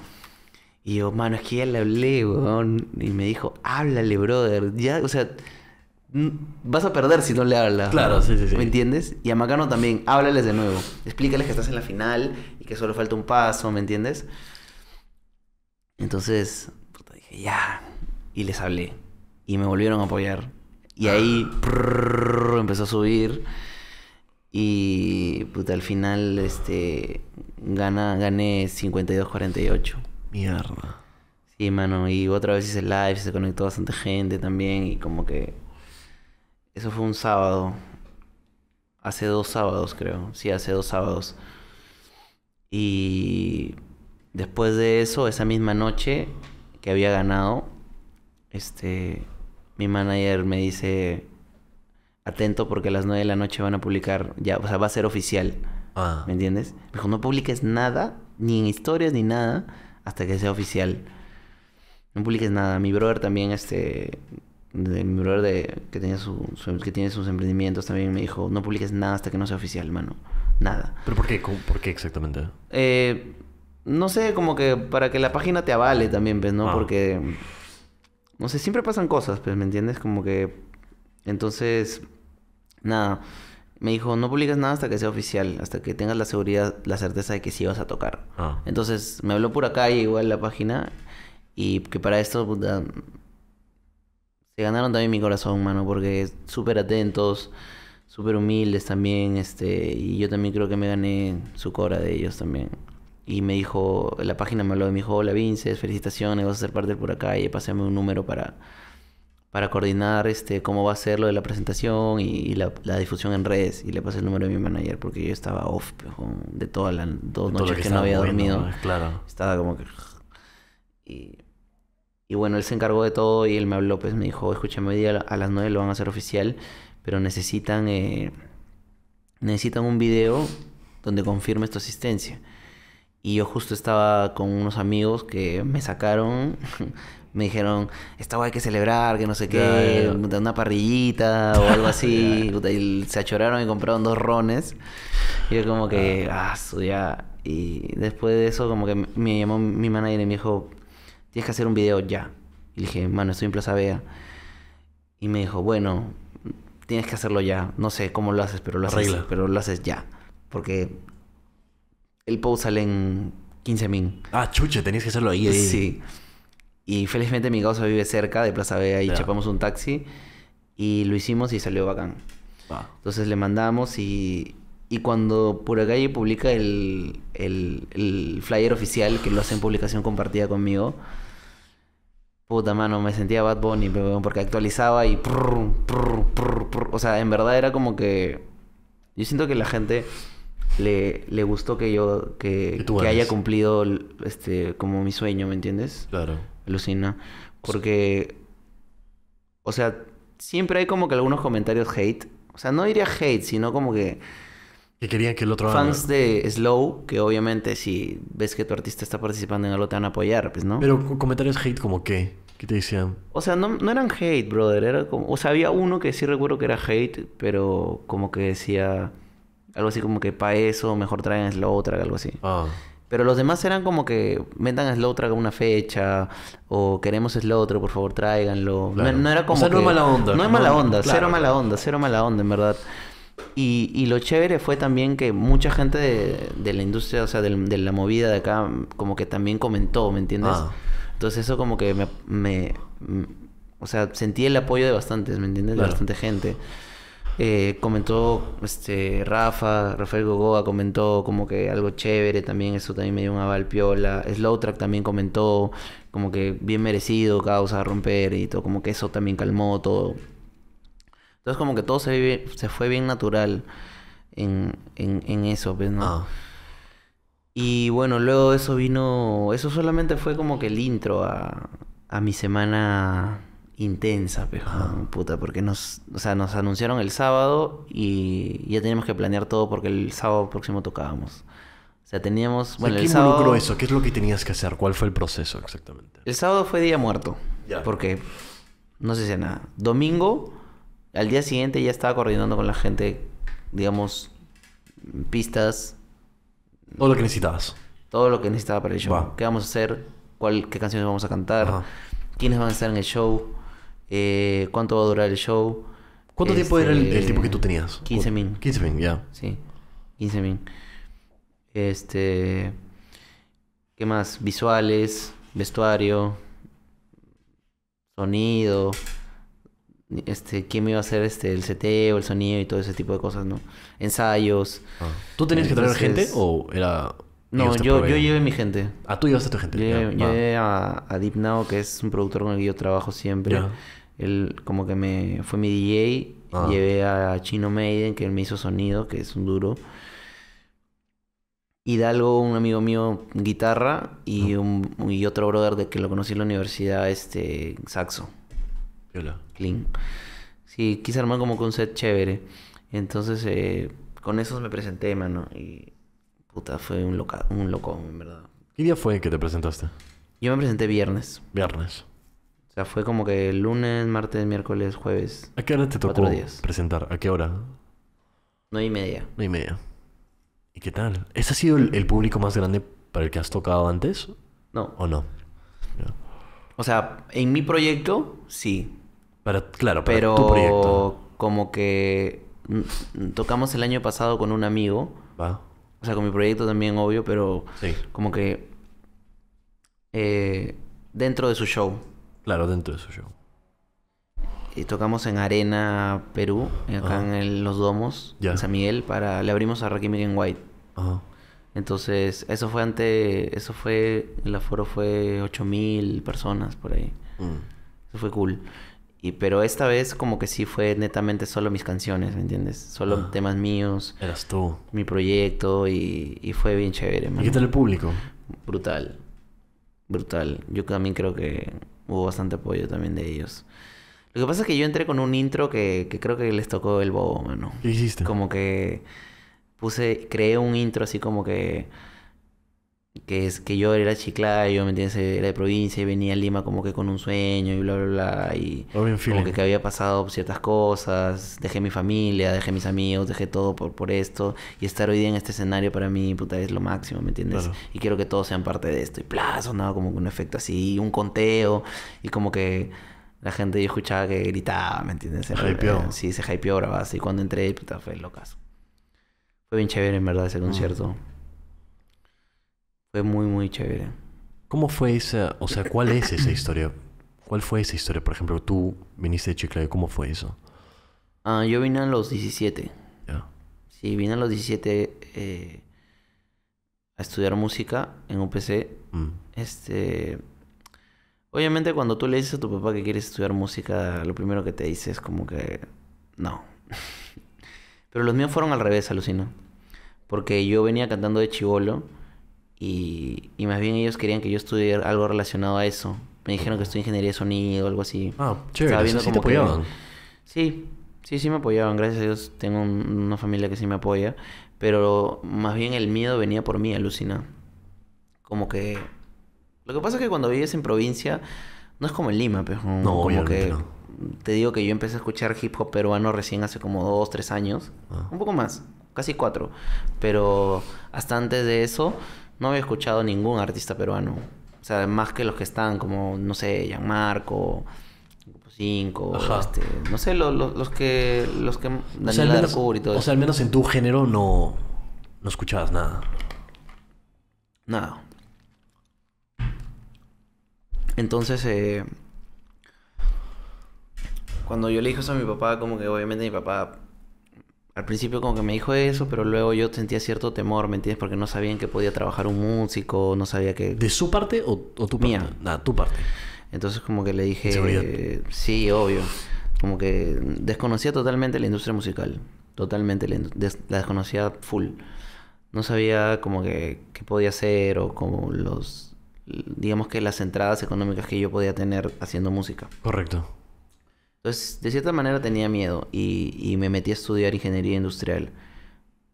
Y yo, mano, es que ya le hablé, weón. Y me dijo, háblale, brother. Ya, o sea, vas a perder si no le hablas. Claro, sí, sí, sí. ¿Me entiendes? Y a Macano también, háblales de nuevo. Explícales que estás en la final y que solo falta un paso, ¿me entiendes? Entonces, puta, dije, ya. Y les hablé. Y me volvieron a apoyar. Y ahí ah. empezó a subir. Y puta, al final este, gana, gané 52-48. Mierda. Sí, mano. Y otra vez hice live, se conectó bastante gente también. Y como que eso fue un sábado. Hace dos sábados, creo. Sí, hace dos sábados. Y después de eso, esa misma noche que había ganado, este, mi manager me dice, atento porque a las nueve de la noche van a publicar, ya, o sea, va a ser oficial. Ah. ¿Me entiendes? Me dijo, no publiques nada, ni en historias, ni nada, hasta que sea oficial. No publiques nada. Mi brother también, este, de mi brother de, que, tenía su, que tiene sus emprendimientos también me dijo, no publiques nada hasta que no sea oficial, mano. Nada. ¿Pero por qué? ¿Por qué exactamente? Eh, no sé, como que para que la página te avale también, pues, ¿no? Ah. Porque, no sé, siempre pasan cosas, pues, ¿me entiendes? Como que, entonces, nada. Me dijo, no publiques nada hasta que sea oficial, hasta que tengas la seguridad, la certeza de que sí vas a tocar. Ah. Entonces, me habló por acá y igual la página. Y que para esto, se ganaron también mi corazón, mano, porque súper atentos, súper humildes también, este, y yo también creo que me gané su cora de ellos también. Y me dijo, la página me habló, me dijo, hola Vince felicitaciones, vas a ser parte por acá, y pásame un número para, para coordinar este, cómo va a ser lo de la presentación y, la, difusión en redes. Y le pasé el número de mi manager porque yo estaba off de todas las dos noches que, no había dormido. claro. Estaba como que... Y y bueno, él se encargó de todo y él me habló, pues me dijo, escúchame, hoy día a las 9 lo van a hacer oficial, pero necesitan, eh, necesitan un video donde confirme tu asistencia. Y yo justo estaba con unos amigos que me sacaron, <laughs> me dijeron, está guay hay que celebrar, que no sé qué, una parrillita o algo así. <laughs> y se achoraron y compraron dos rones. Y yo como que, ah, ah ya. Y después de eso como que me llamó mi manager y me dijo, tienes que hacer un video ya. Y dije, mano, estoy en Plaza Vea. Y me dijo, bueno, tienes que hacerlo ya. No sé cómo lo haces, pero lo haces, pero lo haces ya. Porque el post sale en 15.000. Ah, chuche... tenías que hacerlo ahí. Sí. Y felizmente mi causa vive cerca de Plaza Vea y chapamos un taxi. Y lo hicimos y salió bacán. Entonces le mandamos y, y cuando por acá publica el, el, el flyer oficial que lo hace en publicación compartida conmigo, Puta mano, me sentía Bad Bunny, porque actualizaba y. o sea, en verdad era como que. Yo siento que la gente le, gustó que yo. Que, que haya cumplido este como mi sueño, ¿me entiendes? Claro. Alucina. Porque. O sea, siempre hay como que algunos comentarios hate. O sea, no diría hate, sino como que que querían que el otro... Fans de Slow, que obviamente si ves que tu artista está participando en algo te van a apoyar, pues, ¿no? Pero comentarios hate como qué? ¿Qué te decían? O sea, no, no eran hate, brother. Era como... O sea, había uno que sí recuerdo que era hate, pero como que decía... Algo así como que para eso mejor traen Slow Track, algo así. Ah. Pero los demás eran como que metan Slow Track a una fecha o queremos Slow Track, por favor, tráiganlo. No, era como. O sea, no es mala onda. No, es mala onda, cero mala onda, cero mala onda, en verdad. Y, lo chévere fue también que mucha gente de, la industria, o sea, de, la movida de acá, como que también comentó, ¿me entiendes? Ah. Entonces eso como que me, O sea, sentí el apoyo de bastantes, ¿me entiendes? De bastante gente. Eh, comentó este Rafa, Rafael Gogoa comentó como que algo chévere también, eso también me dio una aval piola. Slowtrack también comentó como que bien merecido, causa romper y todo, como que eso también calmó todo. Entonces como que todo se, se fue bien natural en, eso, pues, ¿no? Ah. Y bueno, luego eso vino, eso solamente fue como que el intro a, mi semana intensa, pero pues, ah. puta, porque nos, o sea, nos anunciaron el sábado y ya teníamos que planear todo porque el sábado próximo tocábamos. O sea, teníamos, bueno, el sábado ¿Qué es lo que tenías que hacer? ¿Cuál fue el proceso exactamente? El sábado fue día muerto. Porque no se hacía nada. Domingo al día siguiente ya estaba coordinando con la gente, digamos, pistas. Todo lo que necesitabas. Todo lo que necesitaba para el show. ¿Qué vamos a hacer? ¿Qué canciones vamos a cantar? ¿Quiénes van a estar en el show? Eh, ¿Cuánto va a durar el show? ¿Cuánto tiempo era el, este, tiempo que tú tenías? 15 mil. 15 ya. Sí, 15 Este. ¿Qué más? Visuales, vestuario, sonido este, quién me iba a hacer este, el o el sonido y todo ese tipo de cosas, ¿no? Ensayos. Ah. ¿Tú tenías que traer gente o era...? No, yo, llevé mi gente. Ah, tú llevaste a tu gente. Llevé, a, Deep Now, que es un productor con el que yo trabajo siempre. Él como que me fue mi DJ. Ah. Llevé a Chino Maiden, que él me hizo sonido, que es un duro. Hidalgo, un amigo mío, guitarra, y, ah. un, y otro brother de que lo conocí en la universidad, este, saxo. Hola. Clean. Sí, quise armar como que un set chévere. Entonces, eh, con esos me presenté, mano. Y puta, fue un, loca un loco, en verdad. ¿Qué día fue que te presentaste? Yo me presenté viernes. Viernes. O sea, fue como que lunes, martes, miércoles, jueves. ¿A qué hora te tocó presentar? ¿A qué hora? No y media. No y media. ¿Y qué tal? ¿Ese ha sido el, público más grande para el que has tocado antes? No. ¿O no. O sea, en mi proyecto, sí. Para, claro, para pero tu proyecto. como que tocamos el año pasado con un amigo. ¿Va? O sea, con mi proyecto también, obvio, pero como que eh, dentro de su show. Claro, dentro de su show. Y tocamos en Arena Perú, acá en Los Domos, Ya. en San Miguel, para, le abrimos a Rocky en White. Entonces, eso fue antes, eso fue, el aforo fue 8000 personas por ahí. Mm. Eso fue cool. Y pero esta vez como que sí fue netamente solo mis canciones, ¿me entiendes? Solo ah. temas míos. Eras tú. Mi proyecto y, y fue bien chévere, man. ¿Y qué tal el público? Brutal. Brutal. Yo también creo que hubo bastante apoyo también de ellos. Lo que pasa es que yo entré con un intro que, creo que les tocó el bobo, ¿no? ¿Qué hiciste? Como que puse, creé un intro así como que que es que yo era yo ¿me entiendes? Era de provincia y venía a Lima como que con un sueño y bla, bla, bla. Y como que, había pasado ciertas cosas, dejé mi familia, dejé mis amigos, dejé todo por, por esto. Y estar hoy día en este escenario para mí, puta, es lo máximo, ¿me entiendes? Y quiero que todos sean parte de esto. Y bla, sonaba como un efecto así, un conteo y como que... La gente yo escuchaba que gritaba, ¿me entiendes? Se hypeó. Eh, sí, se hypeó grabas Y cuando entré, puta, fue locas. Fue bien chévere, en verdad, ese concierto. Fue muy, muy chévere. ¿Cómo fue esa, o sea, cuál es esa <coughs> historia? ¿Cuál fue esa historia? Por ejemplo, tú viniste de Chiclayo, ¿cómo fue eso? Ah, yo vine a los 17. Sí, vine a los 17 eh, a estudiar música en UPC. PC. Mm. Este, obviamente cuando tú le dices a tu papá que quieres estudiar música, lo primero que te dice es como que no. <laughs> Pero los míos fueron al revés, alucino. Porque yo venía cantando de chivolo y, y más bien ellos querían que yo estudie algo relacionado a eso. Me dijeron que estudié ingeniería de sonido o algo así. Ah, chévere. viendo sí, apoyaban. Sí, sí, sí me apoyaban. Gracias a Dios tengo una familia que sí me apoya. Pero más bien el miedo venía por mí, alucina. Como que... Lo que pasa es que cuando vives en provincia, no es como en Lima, pero pues, no, como que... No te digo que yo empecé a escuchar hip hop peruano recién hace como dos, tres años. Ah. Un poco más, casi cuatro. Pero hasta antes de eso, no había escuchado ningún artista peruano. O sea, más que los que están como, no sé, Gianmarco, 5, este, no sé, los que. Los que Daniel o y todo O sea, al menos en tu género no. No escuchabas nada. Nada. Entonces, eh, cuando yo le dije eso a mi papá, como que obviamente mi papá al principio como que me dijo eso, pero luego yo sentía cierto temor, ¿me entiendes? Porque no sabían que podía trabajar un músico, no sabía que... ¿De su parte o, tu parte? Mía. Ah, tu parte. Entonces como que le dije... sí, obvio. Como que desconocía totalmente la industria musical. Totalmente la, la desconocía full. No sabía como que qué podía hacer o como los... Digamos que las entradas económicas que yo podía tener haciendo música. Correcto. Entonces, de cierta manera tenía miedo y, me metí a estudiar ingeniería industrial.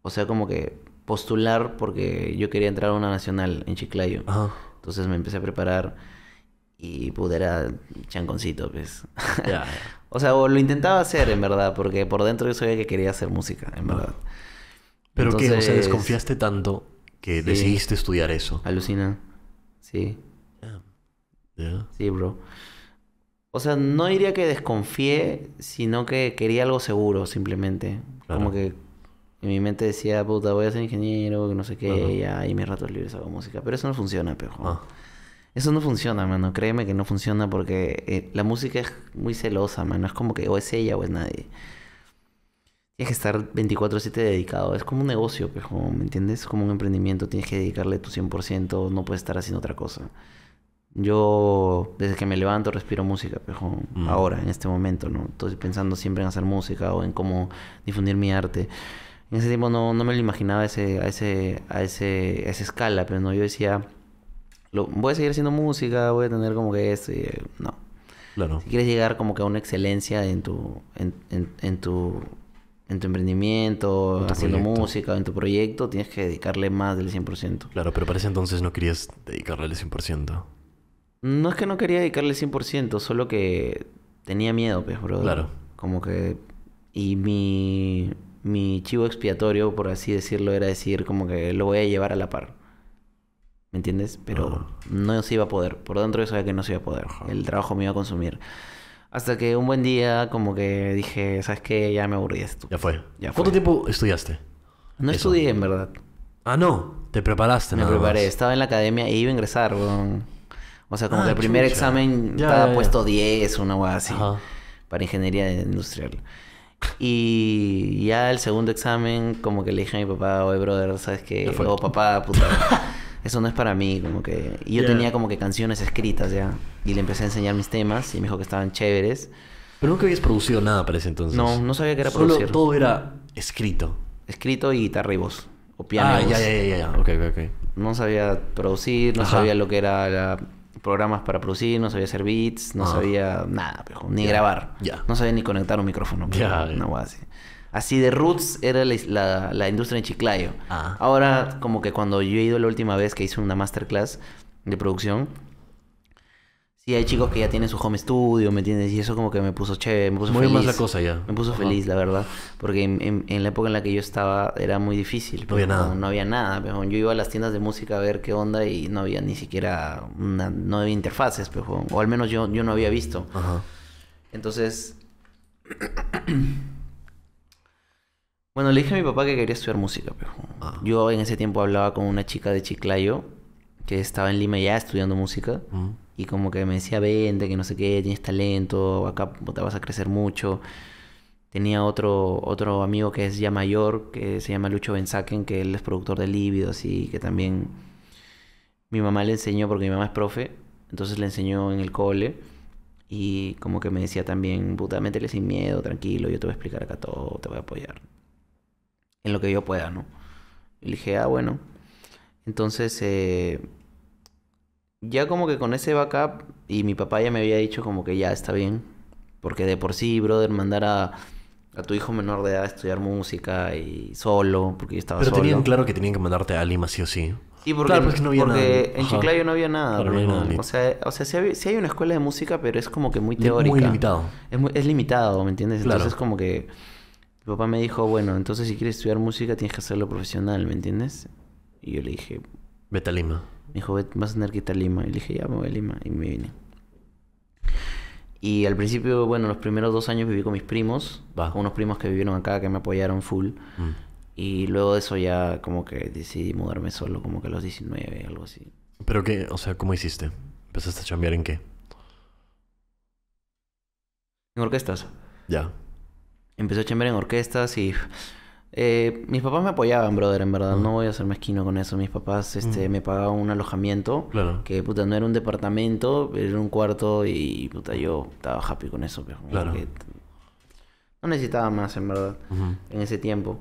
O sea, como que postular porque yo quería entrar a una nacional en Chiclayo. Entonces me empecé a preparar y pudiera chanconcito, pues. <laughs> o sea, o lo intentaba hacer en verdad, porque por dentro yo sabía que quería hacer música, en verdad. Pero que, o sea, desconfiaste tanto que decidiste estudiar eso. Alucina. Sí. Yeah. Sí, bro. O sea, no diría que desconfié, sino que quería algo seguro, simplemente. Como que en mi mente decía, puta, voy a ser ingeniero, que no sé qué, y ahí mis ratos libres hago música. Pero eso no funciona, pejo. Ah. Eso no funciona, mano. Créeme que no funciona porque eh, la música es muy celosa, mano. Es como que o es ella o es nadie. Tienes que estar 24-7 dedicado. Es como un negocio, pejo, ¿me entiendes? Es como un emprendimiento. Tienes que dedicarle tu 100%. No puedes estar haciendo otra cosa. Yo, desde que me levanto, respiro música, pero mm. ahora, en este momento, ¿no? Estoy pensando siempre en hacer música o en cómo difundir mi arte. En ese tiempo no, no me lo imaginaba ese, a, ese, ese, esa escala, pero no, yo decía, lo, voy a seguir haciendo música, voy a tener como que esto, eh, no. Claro. Si quieres llegar como que a una excelencia en tu, en, tu, en tu emprendimiento, haciendo música, en tu proyecto, tienes que dedicarle más del 100%. Claro, pero para ese entonces no querías dedicarle el 100%. No es que no quería dedicarle 100%, solo que tenía miedo, pues, bro. Claro. Como que... Y mi, mi chivo expiatorio, por así decirlo, era decir como que lo voy a llevar a la par. ¿Me entiendes? Pero no se iba a poder. Por dentro eso sabía que no se iba a poder. El trabajo me iba a consumir. Hasta que un buen día como que dije, ¿sabes qué? Ya me aburrí esto. Ya fue. ¿Cuánto tiempo estudiaste? No estudié, en verdad. Ah, no. Te preparaste, Me preparé. Estaba en la academia e iba a ingresar, o sea, como ah, que el primer examen estaba puesto 10, una hueá así, para ingeniería industrial. Y ya el segundo examen, como que le dije a mi papá, oye, brother, ¿sabes qué? Luego, papá, puta. <laughs> eso no es para mí, como que... Y yo tenía como que canciones escritas ya. Y le empecé a enseñar mis temas y me dijo que estaban chéveres. Pero nunca habías producido nada para ese entonces. No, no sabía que era Solo todo era escrito. Escrito y guitarra voz. O piano Ah, ya, ya, ya, Ok, ok, No sabía producir, no sabía lo que era la programas para producir, no sabía hacer beats, no ah. sabía nada, ni grabar. No sabía ni conectar un micrófono. así. Así de roots era la, la, industria en Chiclayo. Ah. Ahora, como que cuando yo he ido la última vez que hice una masterclass de producción, y hay chicos que ya tienen su home studio, ¿me entiendes? Y eso como que me puso chévere, me puso muy feliz. más la cosa ya. Me puso feliz, la verdad. Porque en, la época en la que yo estaba era muy difícil. No había nada. No había nada. Pues, yo iba a las tiendas de música a ver qué onda y no había ni siquiera... no había interfaces, pero, pues, o al menos yo, yo no había visto. Entonces... <clears throat> bueno, le dije a mi papá que quería estudiar música, pero... Pues, ah. Yo en ese tiempo hablaba con una chica de Chiclayo que estaba en Lima ya estudiando música. Y como que me decía, vente, que no sé qué, tienes talento, acá pues, te vas a crecer mucho. Tenía otro, otro amigo que es ya mayor, que se llama Lucho Benzaken, que él es productor de lívidos y que también mi mamá le enseñó, porque mi mamá es profe, entonces le enseñó en el cole. Y como que me decía también, puta, métele sin miedo, tranquilo, yo te voy a explicar acá todo, te voy a apoyar. En lo que yo pueda, ¿no? Y le dije, ah, bueno, entonces, eh, ya como que con ese backup, y mi papá ya me había dicho como que ya está bien, porque de por sí, brother, mandar a, tu hijo menor de edad a estudiar música y solo, porque yo estaba Pero tenían claro que tenían que mandarte a Lima sí o sí. Sí, porque, claro, porque, no en Chiclayo no había nada. O sea, o sí, hay, una escuela de música, pero es como que muy teórica. Muy limitado. Es, limitado, ¿me entiendes? Entonces como que mi papá me dijo, bueno, entonces si quieres estudiar música tienes que hacerlo profesional, ¿me entiendes? Y yo le dije... Vete a Lima. Me dijo, vas a tener que ir a Lima. Y le dije, ya me voy a Lima. Y me vine. Y al principio, bueno, los primeros dos años viví con mis primos. Va. Unos primos que vivieron acá, que me apoyaron full. Mm. Y luego de eso ya como que decidí mudarme solo, como que a los 19, algo así. Pero que, o sea, ¿cómo hiciste? ¿Empezaste a chambear en qué? En orquestas. Ya. empezó a chambear en orquestas y eh, mis papás me apoyaban, brother, en verdad. No voy a ser mezquino con eso. Mis papás este, me pagaban un alojamiento. Claro. Que, puta, no era un departamento, era un cuarto y, puta, yo estaba happy con eso. Pero pues, no necesitaba más, en verdad, en ese tiempo.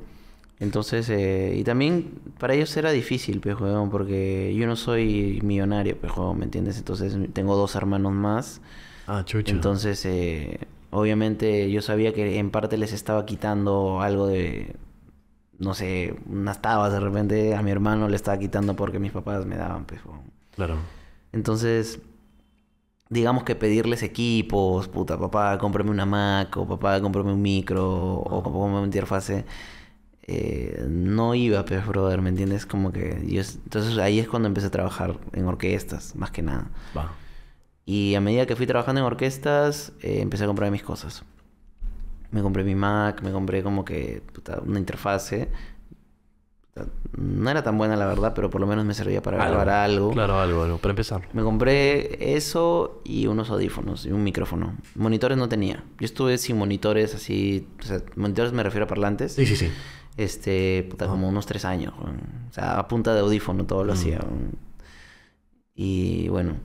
Entonces, eh, y también para ellos era difícil, pues, porque yo no soy millonario, pues, ¿me entiendes? Entonces, tengo dos hermanos más. Ah, chucho. Entonces, eh, obviamente yo sabía que en parte les estaba quitando algo de no sé, unas tabas de repente a mi hermano le estaba quitando porque mis papás me daban, pues. Claro. Entonces, digamos que pedirles equipos, puta, papá, cómprame una Mac, o papá, cómprame un micro, o cómprame una interfase. Eh, no iba, pues, brother, ¿me entiendes? Como que yo... Entonces ahí es cuando empecé a trabajar en orquestas, más que nada. Va. Y a medida que fui trabajando en orquestas, eh, empecé a comprar mis cosas me compré mi Mac, me compré como que puta, una interfase. no era tan buena la verdad, pero por lo menos me servía para grabar algo. Claro, algo, algo, para empezar. Me compré eso y unos audífonos y un micrófono. Monitores no tenía. Yo estuve sin monitores así, o sea, monitores me refiero a parlantes. Sí, sí, sí. Este, puta, como unos tres años. O sea, a punta de audífono todo lo mm. hacía. Y bueno,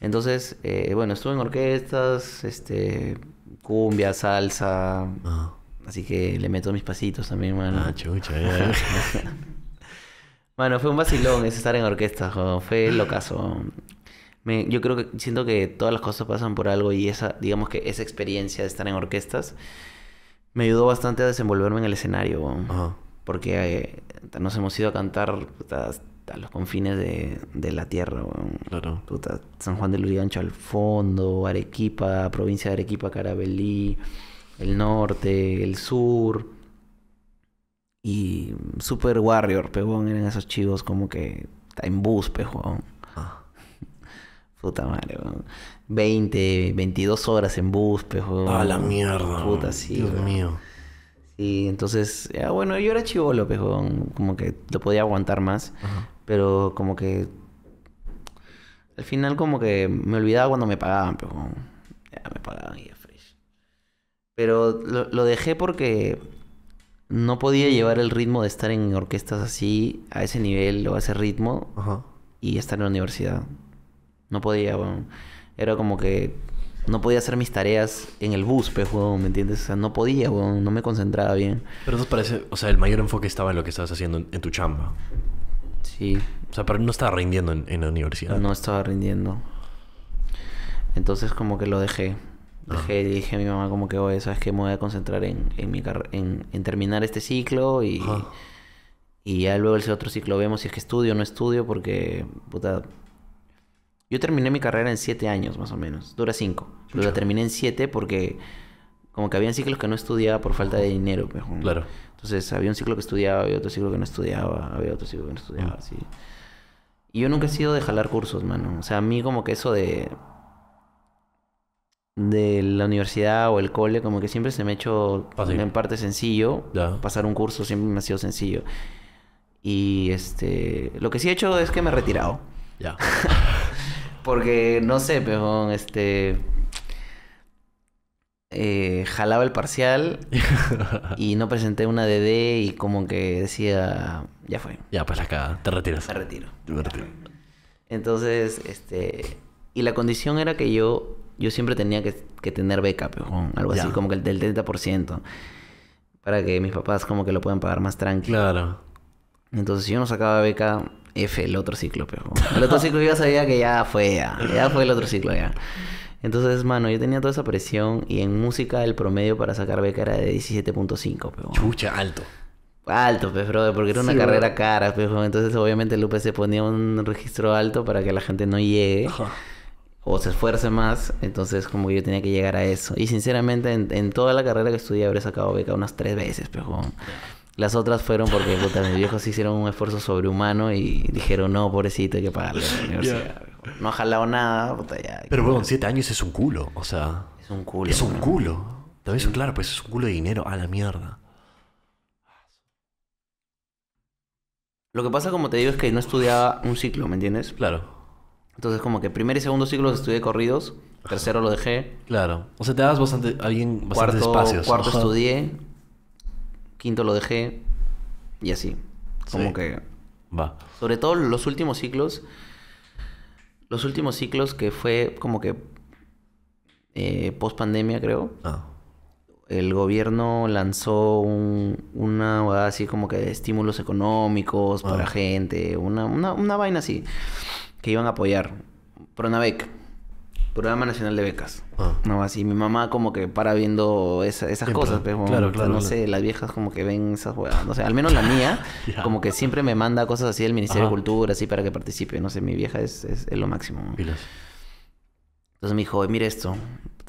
entonces, eh, bueno, estuve en orquestas, este, cumbia, salsa. Ah. Así que le meto mis pasitos también, mano. Ah, chucha, <laughs> mano, fue un vacilón ese estar en orquesta, fue locazo. yo creo que siento que todas las cosas pasan por algo y esa, digamos que esa experiencia de estar en orquestas me ayudó bastante a desenvolverme en el escenario. Porque eh, nos hemos ido a cantar los confines de, de la tierra, weón. Claro. Puta, San Juan de Lurigancho al fondo, Arequipa, provincia de Arequipa, Carabelí, el norte, el sur. Y Super Warrior, pegón... eran esos chivos como que ...está en bus, pejón. Ah. <laughs> Puta madre, weón. 20, 22 horas en bus, pejón. A la mierda. Puta, sí. Dios mío. Sí, entonces, ya, bueno, yo era chivolo, pejón. Como que lo podía aguantar más. Ajá. Pero como que. Al final, como que me olvidaba cuando me pagaban, pero ya me pagaban y ya fresh. Pero lo, lo dejé porque no podía llevar el ritmo de estar en orquestas así, a ese nivel o a ese ritmo, y estar en la universidad. No podía, bueno. Era como que no podía hacer mis tareas en el bus, pues, bueno, ¿me entiendes? O sea, no podía, weón, no me concentraba bien. Pero eso parece, o sea, el mayor enfoque estaba en lo que estabas haciendo en tu chamba. Sí. O sea, pero no estaba rindiendo en, la universidad. No estaba rindiendo. Entonces como que lo dejé. Dejé, ah. y dije a mi mamá como que, oye, ¿sabes qué? Me voy a concentrar en, mi en, terminar este ciclo y, y ya luego ese otro ciclo vemos si es que estudio o no estudio porque, puta... Yo terminé mi carrera en siete años más o menos. Dura cinco. Pero terminé en siete porque como que habían ciclos que no estudiaba por falta de dinero. Pues, claro. Entonces había un ciclo que estudiaba, había otro ciclo que no estudiaba, había otro ciclo que no estudiaba, mm. sí. Y yo nunca he sido de jalar cursos, mano. O sea, a mí como que eso de... De la universidad o el cole, como que siempre se me ha hecho en parte sencillo. Pasar un curso siempre me ha sido sencillo. Y este... Lo que sí he hecho es que me he retirado. Ya. <laughs> Porque, no sé, pero este... Eh, jalaba el parcial <laughs> y no presenté una DD y como que decía, ya fue. Ya, pues acá te retiras. Te retiro. Entonces, este... Y la condición era que yo, yo siempre tenía que, tener beca, pejón, algo así, como que el del 30%, para que mis papás como que lo puedan pagar más tranquilo. Claro. Entonces, si yo no sacaba beca, F, el otro ciclo, pejón. El otro ciclo yo sabía que ya fue, ya, ya fue el otro ciclo, ya. Entonces, mano, yo tenía toda esa presión y en música el promedio para sacar beca era de 17.5. Pero... Chucha, alto. Alto, pues, porque era una carrera cara, pues, entonces obviamente Lupe se ponía un registro alto para que la gente no llegue. o se esfuerce más, entonces como yo tenía que llegar a eso. Y sinceramente en, toda la carrera que estudié habré sacado beca unas tres veces, pero las otras fueron porque puta, mis viejos hicieron un esfuerzo sobrehumano y dijeron, no, pobrecito, hay que pagarle la <laughs> universidad no ha jalado nada, Pero, bueno, siete años es un culo, o sea. Es un culo. Es un culo. es claro, pues es un culo de dinero, a la mierda. Lo que pasa, como te digo, es que no estudiaba un ciclo, ¿me entiendes? Claro. Entonces, como que primer y segundo ciclo estudié corridos, tercero lo dejé. Claro. O sea, te das bastante, alguien, cuarto, Cuarto estudié, quinto lo dejé, y así. Como que. Va. Sobre todo los últimos ciclos, los últimos ciclos que fue como que eh, post pandemia, creo. Ah. El gobierno lanzó un, una así como que de estímulos económicos para ah. gente, una, una, una vaina así, que iban a apoyar. Pronavec. Programa Nacional de Becas. Ah. No, así mi mamá como que para viendo esas cosas, pero no sé, las viejas como que ven esas no sé, al menos la mía, <laughs> como que siempre me manda cosas así del Ministerio de Cultura, así para que participe, no sé, mi vieja es, lo máximo. Entonces me dijo, mire esto,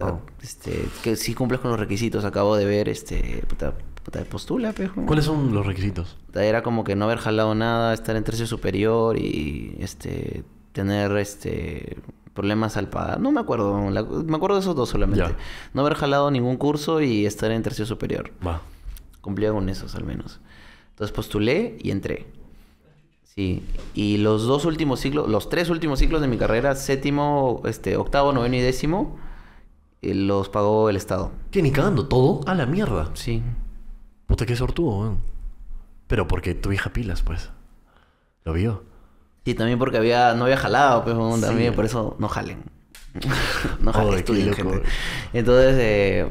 oh. este, que si cumples con los requisitos, acabo de ver, este, puta, puta postula, pejo. ¿Cuáles son los requisitos? era como que no haber jalado nada, estar en tercio superior y, este, tener, este problemas al pagar. No me acuerdo, me acuerdo de esos dos solamente. No haber jalado ningún curso y estar en tercio superior. Va. Cumplía con esos al menos. Entonces postulé y entré. Sí, y los dos últimos ciclos, los tres últimos ciclos de mi carrera, séptimo, este, octavo, noveno y décimo, eh, los pagó el Estado. ¿Qué, ni cagando todo? A la mierda. Sí. Puta, qué sortudo, weón. Pero porque tu hija pilas, pues. Lo vio. Y también porque había, no había jalado, pues, también, por eso no jalen. <laughs> no jalen, Entonces, eh,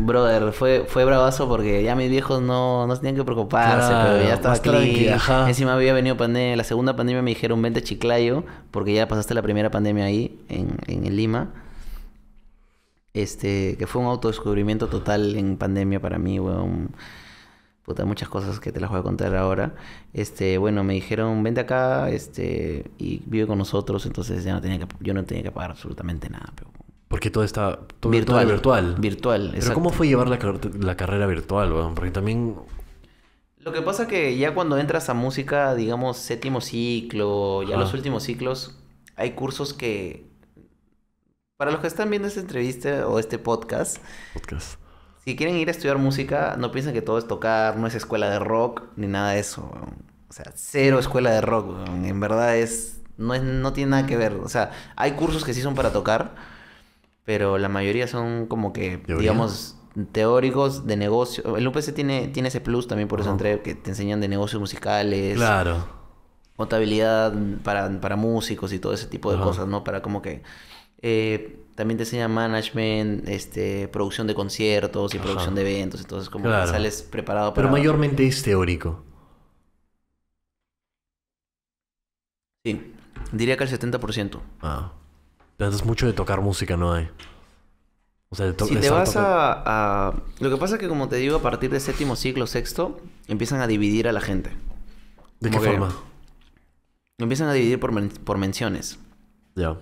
Brother, fue, fue bravazo porque ya mis viejos no, no tenían que preocuparse, pero ya estaba aquí. Encima había venido pandemia. La segunda pandemia me dijeron, vente a Chiclayo, porque ya pasaste la primera pandemia ahí, en, en Lima. Este, que fue un autodescubrimiento total en pandemia para mí, weón muchas cosas que te las voy a contar ahora. Este, bueno, me dijeron, vente acá, este, y vive con nosotros, entonces ya no tenía yo no tenía que pagar absolutamente nada. Porque todo está virtual. virtual. Virtual, ¿cómo fue llevar la, la carrera virtual, Porque también... Lo que pasa que ya cuando entras a música, digamos, séptimo ciclo, ya los últimos ciclos, hay cursos que... Para los que están viendo esta entrevista o este podcast... Podcast si quieren ir a estudiar música, no piensen que todo es tocar, no es escuela de rock ni nada de eso. O sea, cero escuela de rock. En verdad es no es no tiene nada que ver. O sea, hay cursos que sí son para tocar, pero la mayoría son como que digamos teóricos de negocio. El UPC tiene tiene ese plus también por eso entre que te enseñan de negocios musicales. Claro. Contabilidad para, músicos y todo ese tipo de cosas, ¿no? Para como que eh, también te enseña management, este, producción de conciertos y producción de eventos. Entonces, como sales preparado para. Pero mayormente es teórico. Sí, diría que el 70%. Ah. Entonces, mucho de tocar música no hay. O sea, de tocar... si te vas a, Lo que pasa es que, como te digo, a partir del séptimo siglo sexto, empiezan a dividir a la gente. ¿De qué forma? Empiezan a dividir por, por menciones.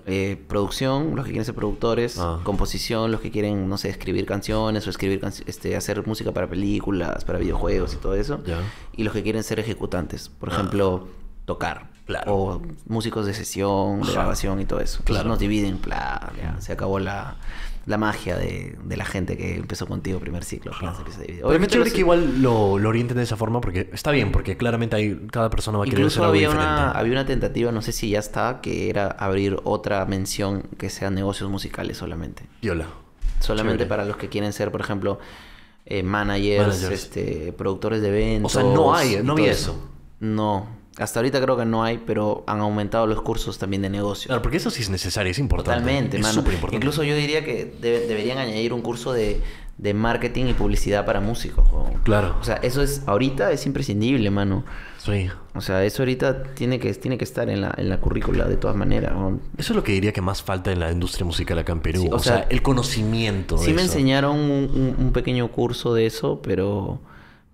Eh, producción, los que quieren ser productores, ah. composición, los que quieren, no sé, escribir canciones o escribir este, hacer música para películas, para videojuegos y todo eso. Y los que quieren ser ejecutantes, por ah. ejemplo, tocar. Claro. O músicos de sesión, grabación y todo eso. Claro. nos dividen, se acabó la la magia de, la gente que empezó contigo primer ciclo. Pero Obviamente creo que igual lo, orienten de esa forma porque está bien, porque claramente hay, cada persona va a querer hacer algo había diferente. Una, había una tentativa, no sé si ya está, que era abrir otra mención que sean negocios musicales solamente. Viola. Solamente para los que quieren ser, por ejemplo, eh, managers, Este, productores de eventos. O sea, no hay, no había eso. No, hasta ahorita creo que no hay, pero han aumentado los cursos también de negocio. Claro, porque eso sí es necesario, es importante. Totalmente, mano. Incluso yo diría que deberían añadir un curso de, marketing y publicidad para músicos. Claro. O sea, eso es ahorita es imprescindible, mano. Sí. O sea, eso ahorita tiene que, tiene que estar en la, en la currícula de todas maneras. Eso es lo que diría que más falta en la industria musical acá en Perú. o, sea, el conocimiento. Sí me enseñaron un, pequeño curso de eso, pero,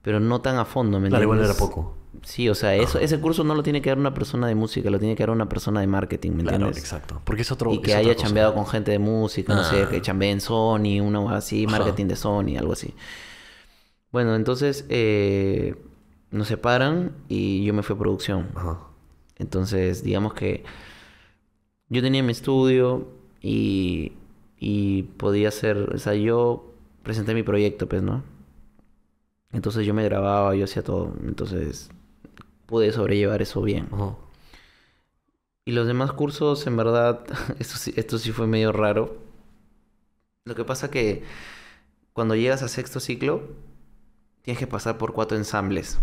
pero no tan a fondo. ¿me claro, entiendes? igual era poco. Sí, o sea, eso, ese curso no lo tiene que dar una persona de música, lo tiene que dar una persona de marketing, ¿me entiendes? exacto. Porque es otro. Y que haya chambeado con gente de música, no sé, ah. que chambee en Sony, una hoja así, marketing de Sony, algo así. Bueno, entonces eh, nos separan y yo me fui a producción. Ajá. Entonces, digamos que yo tenía mi estudio y, y podía hacer, o sea, yo presenté mi proyecto, pues, ¿no? Entonces yo me grababa, yo hacía todo. Entonces pude sobrellevar eso bien. Y los demás cursos, en verdad, <laughs> esto sí, esto sí fue medio raro. Lo que pasa que cuando llegas a sexto ciclo, tienes que pasar por cuatro ensambles.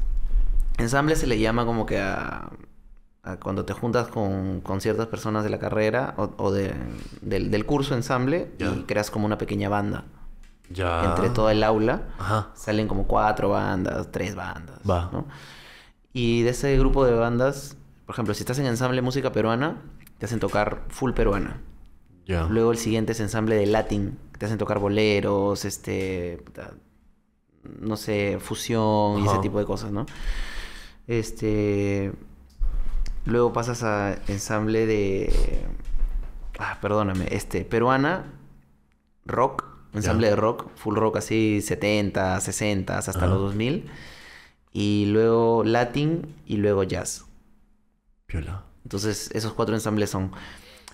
Ensamble se le llama como que a, cuando te juntas con, ciertas personas de la carrera o, del, curso ensamble y creas como una pequeña banda. Ya. Entre todo el aula salen como cuatro bandas, tres bandas. Y de ese grupo de bandas, por ejemplo, si estás en ensamble música peruana, te hacen tocar full peruana. Luego el siguiente es ensamble de latín, te hacen tocar boleros, este, no sé, fusión y ese tipo de cosas, ¿no? Este, luego pasas a ensamble de, ah, perdóname, este, peruana, rock, ensamble de rock, full rock así 70, 60, hasta los 2000 y luego Latin y luego Jazz. Viola. Entonces esos cuatro ensambles son.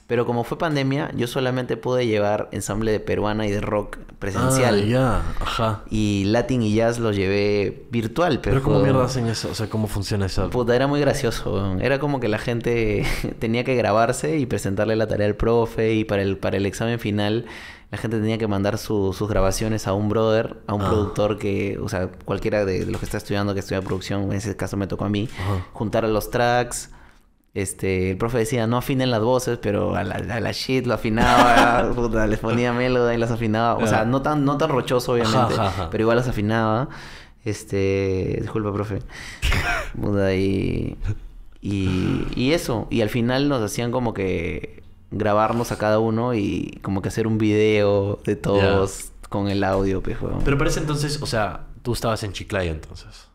Pero como fue pandemia, yo solamente pude llevar ensamble de peruana y de rock presencial. Ah, ya, ajá. Y Latin y jazz los llevé virtual, pero. cómo mierda hacen eso, o sea, cómo funciona eso. Puta, era muy gracioso. Era como que la gente <laughs> tenía que grabarse y presentarle la tarea al profe y para el para el examen final la gente tenía que mandar sus grabaciones a un brother, a un ah. productor que, o sea, cualquiera de, los que está estudiando, que estudia producción, en ese caso me tocó a mí, juntar a los tracks. Este, el profe decía, no afinen las voces, pero a la, shit lo afinaba, <laughs> les ponía melodía y las afinaba. O sea, no tan, no tan rochoso, obviamente, pero igual las afinaba. Este, disculpa, profe. <laughs> puta, y, y eso. Y al final nos hacían como que grabarnos a cada uno y como que hacer un video de todos con el audio, pues, Pero parece entonces, o sea, tú estabas en Chiclayo entonces.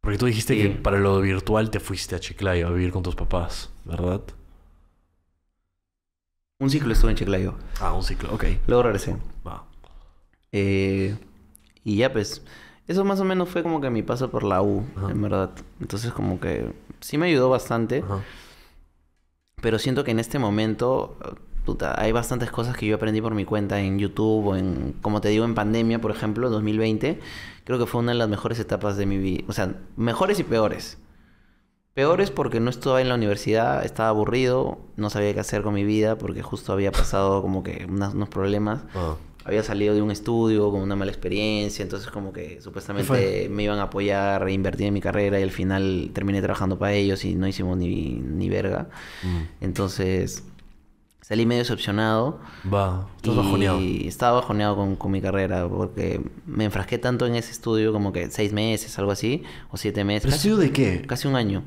Porque tú dijiste que para lo virtual te fuiste a Chiclayo a vivir con tus papás, ¿verdad? Un ciclo estuve en Chiclayo. Ah, un ciclo, ok. Luego regresé. Eh, y ya pues, eso más o menos fue como que mi paso por la U, en verdad. Entonces como que sí me ayudó bastante pero siento que en este momento hay bastantes cosas que yo aprendí por mi cuenta en YouTube o en, como te digo, en pandemia, por ejemplo, 2020. Creo que fue una de las mejores etapas de mi vida. O sea, mejores y peores. Peores porque no estaba en la universidad, estaba aburrido, no sabía qué hacer con mi vida porque justo había pasado como que unos problemas. Ah había salido de un estudio con una mala experiencia, entonces como que supuestamente me iban a apoyar, e invertir en mi carrera y al final terminé trabajando para ellos y no hicimos ni, ni verga. Mm. Entonces salí medio decepcionado. Va, estás bajoneado. Y estaba bajoneado con, con, mi carrera porque me enfrasqué tanto en ese estudio como que seis meses, algo así, o siete meses. estudio de qué? Casi un año.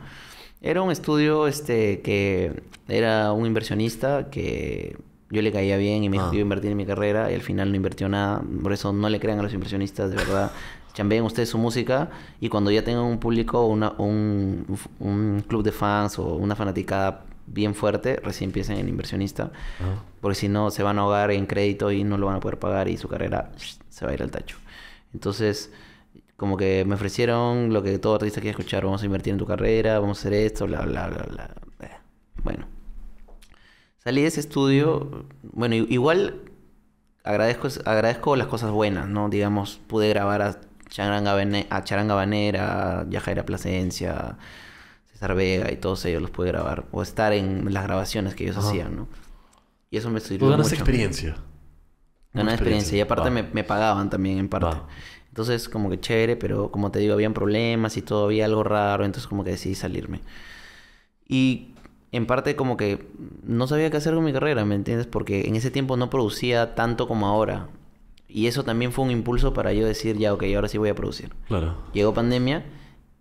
Era un estudio este, que era un inversionista que yo le caía bien y me dijo ah. que iba a invertir en mi carrera y al final no invirtió nada. Por eso no le crean a los inversionistas, de verdad. <laughs> Chambeen ustedes su música y cuando ya tengan un público o un, un club de fans o una fanaticada bien fuerte, recién empiecen en inversionista. Ah. Porque si no, se van a ahogar en crédito y no lo van a poder pagar y su carrera se va a ir al tacho. Entonces, como que me ofrecieron lo que todo artista quiere escuchar: vamos a invertir en tu carrera, vamos a hacer esto, bla, bla, bla, bla. Eh, bueno Salí de ese estudio, bueno, igual agradezco, agradezco las cosas buenas, ¿no? Digamos, pude grabar a Charanga, a Banera, a Yajaira Plasencia, César Vega y todos ellos los pude grabar. O estar en las grabaciones que ellos hacían, ¿no? Y eso me sirvió Tú pues ganas mucho. experiencia. experiencia. Y aparte me, pagaban también en parte. Entonces, como que chévere, pero como te digo, habían problemas y todo, había algo raro, entonces como que decidí salirme. Y en parte como que no sabía qué hacer con mi carrera, ¿me entiendes? Porque en ese tiempo no producía tanto como ahora. Y eso también fue un impulso para yo decir, ya, ok, ahora sí voy a producir. Claro. Llegó pandemia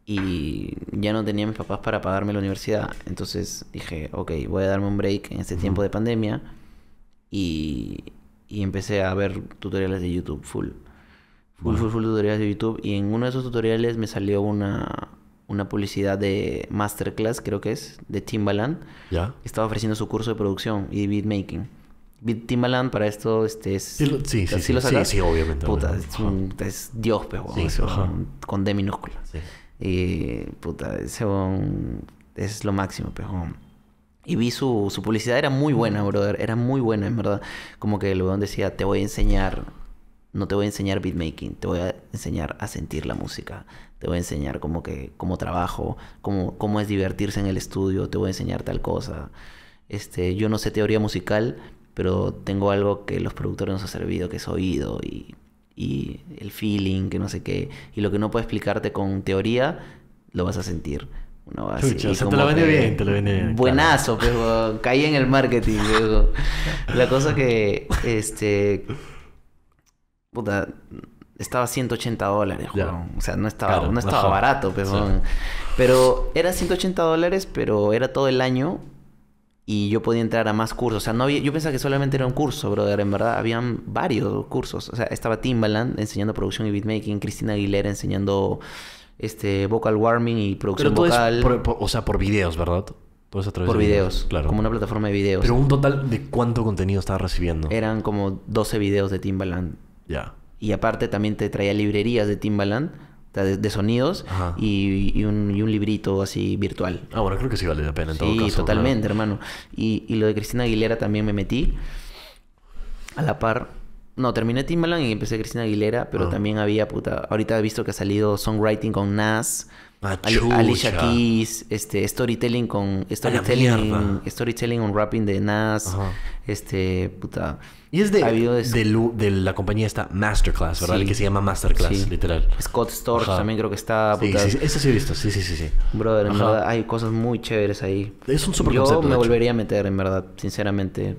y ya no tenía mis papás para pagarme la universidad. Entonces dije, ok, voy a darme un break en este tiempo de pandemia. Y, y, empecé a ver tutoriales de YouTube full. Full, full, full tutoriales de YouTube. Y en uno de esos tutoriales me salió una, una publicidad de Masterclass, creo que es, de Timbaland. Ya. Estaba ofreciendo su curso de producción y de beatmaking. Beat Timbaland para esto este es sí sí sí, sí, obviamente puta Es, es, dios pero con D minúscula y puta ese es lo máximo y vi su, publicidad era muy buena mm. brother era muy buena en verdad como que el weón decía te voy a enseñar no te voy a enseñar beatmaking te voy a enseñar a sentir la música te voy a enseñar cómo, que, cómo trabajo, cómo, cómo es divertirse en el estudio, te voy a enseñar tal cosa. Este, yo no sé teoría musical, pero tengo algo que los productores nos ha servido, que es oído y, el feeling, que no sé qué. Y lo que no puedo explicarte con teoría, lo vas a sentir. o sea, te lo vende bien, te lo vende bien. Buenazo, pero caí en el marketing. <laughs> la cosa que, este, puta, estaba 180 dólares, O sea, no estaba, no estaba barato, pero, pues, pero era 180 dólares, pero era todo el año y yo podía entrar a más cursos. O sea, no yo pensaba que solamente era un curso, brother. En verdad, habían varios cursos. O sea, estaba Timbaland enseñando producción y beatmaking, Cristina Aguilera enseñando este vocal warming y producción vocal. o sea, por videos, ¿verdad? por videos, claro. Como una plataforma de videos. Pero un total de cuánto contenido estaba recibiendo. Eran como 12 videos de Timbaland. Ya y aparte también te traía librerías de Timbaland. De, sonidos y, un, librito así virtual. Ah, bueno, creo que sí vale la pena en todo sí, caso. Sí, totalmente, hermano. Y, lo de Cristina Aguilera también me metí. A la par, no, terminé Timbaland y empecé Cristina Aguilera, pero ah. también había puta. Ahorita he visto que ha salido songwriting con Nas, ah, Alicia Keys, este, storytelling con. Storytelling, storytelling on rapping de Nas, este, puta. Y es de, la compañía esta Masterclass, ¿verdad? que se llama Masterclass, literal. Scott Storch también creo que está... Sí, sí, sí, sí he visto. Sí, sí, sí. sí. Brother, en verdad, hay cosas muy chéveres ahí. Es un super Yo me volvería a meter, en verdad, sinceramente.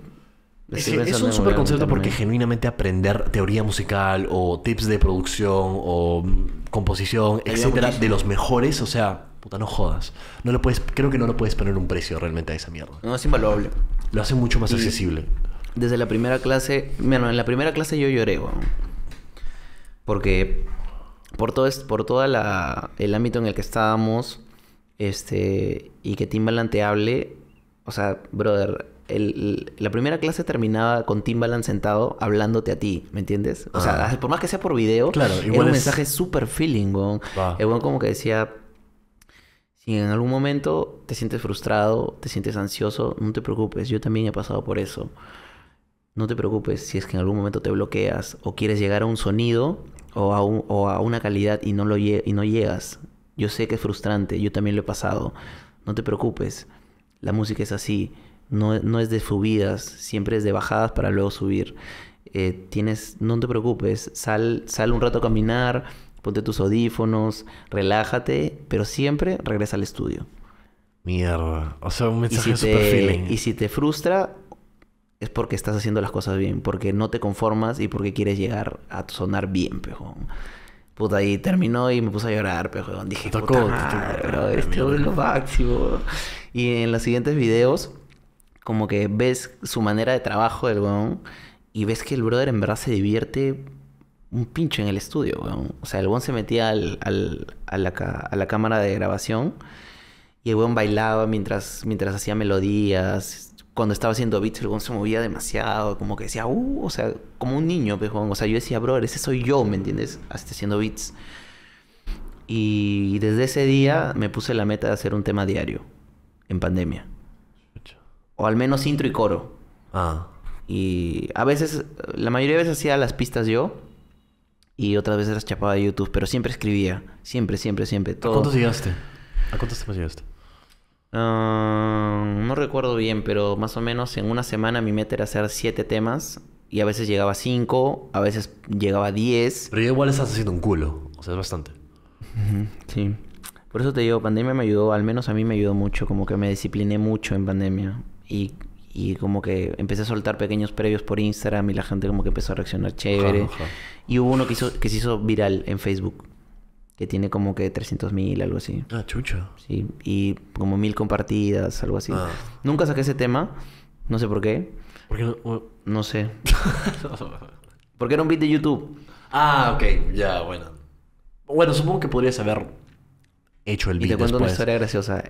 Es, un súper concepto porque genuinamente aprender teoría musical o tips de producción o composición, etcétera, de los mejores, o sea, puta, no jodas. No lo puedes, creo que no lo puedes poner un precio realmente a esa mierda. No, es invaluable. Lo hace mucho más accesible desde la primera clase, bueno, en la primera clase yo lloré, porque por todo es, por toda el ámbito en el que estábamos, este y que Timbaland te hable, o sea, brother, la primera clase terminaba con Timbaland sentado hablándote a ti, ¿me entiendes? O sea, ah. por más que sea por video, claro, igual era un mensaje súper feeling, weón. como que decía, si en algún momento te sientes frustrado, te sientes ansioso, no te preocupes, yo también he pasado por eso no te preocupes si es que en algún momento te bloqueas o quieres llegar a un sonido o a, una calidad y no, lo y no llegas. Yo sé que es frustrante, yo también lo he pasado. No te preocupes, la música es así, no, es de subidas, siempre es de bajadas para luego subir. Eh, tienes, no te preocupes, sal, un rato a caminar, ponte tus audífonos, relájate, pero siempre regresa al estudio. Mierda, o sea, un mensaje si super feeling. Y si te frustra, es porque estás haciendo las cosas bien, porque no te conformas y porque quieres llegar a sonar bien, pejón. Puta, ahí terminó y me puse a llorar, pejón. Dije, Tocó, puta este es lo máximo. Y en los siguientes videos, como que ves su manera de trabajo del weón y ves que el brother en verdad se divierte un pincho en el estudio, weón. O sea, el weón se metía a, la, cámara de grabación y el weón bailaba mientras, mientras hacía melodías, cuando estaba haciendo beats, el se movía demasiado, como que decía, uh, o sea, como un niño, pues, o sea, yo decía, bro, ese soy yo, ¿me entiendes? Hasta haciendo beats. Y desde ese día me puse la meta de hacer un tema diario, en pandemia. O al menos intro y coro. Ah. Y a veces, la mayoría de veces hacía las pistas yo, y otras veces las chapaba de YouTube, pero siempre escribía, siempre, siempre, siempre. ¿A cuántos llegaste? ¿A cuántos temas llegaste? Ah, no recuerdo bien, pero más o menos en una semana mi meta era hacer siete temas. Y a veces llegaba cinco a veces llegaba a 10. Pero igual estás haciendo un culo. O sea, es bastante. Sí. Por eso te digo, pandemia me ayudó, al menos a mí me ayudó mucho, como que me discipliné mucho en pandemia. Y, y como que empecé a soltar pequeños previos por Instagram y la gente como que empezó a reaccionar chévere. Y hubo uno que se hizo viral en Facebook que tiene como que 300 mil, algo así. Ah, chucho. Sí, y como mil compartidas, algo así. Ah. Nunca saqué ese tema, no sé por qué. ¿Por no? No sé. <laughs> Porque era un beat de YouTube. Ah, ok, ya, bueno. Bueno, supongo que podrías haber hecho el beat. Y te cuento una historia graciosa.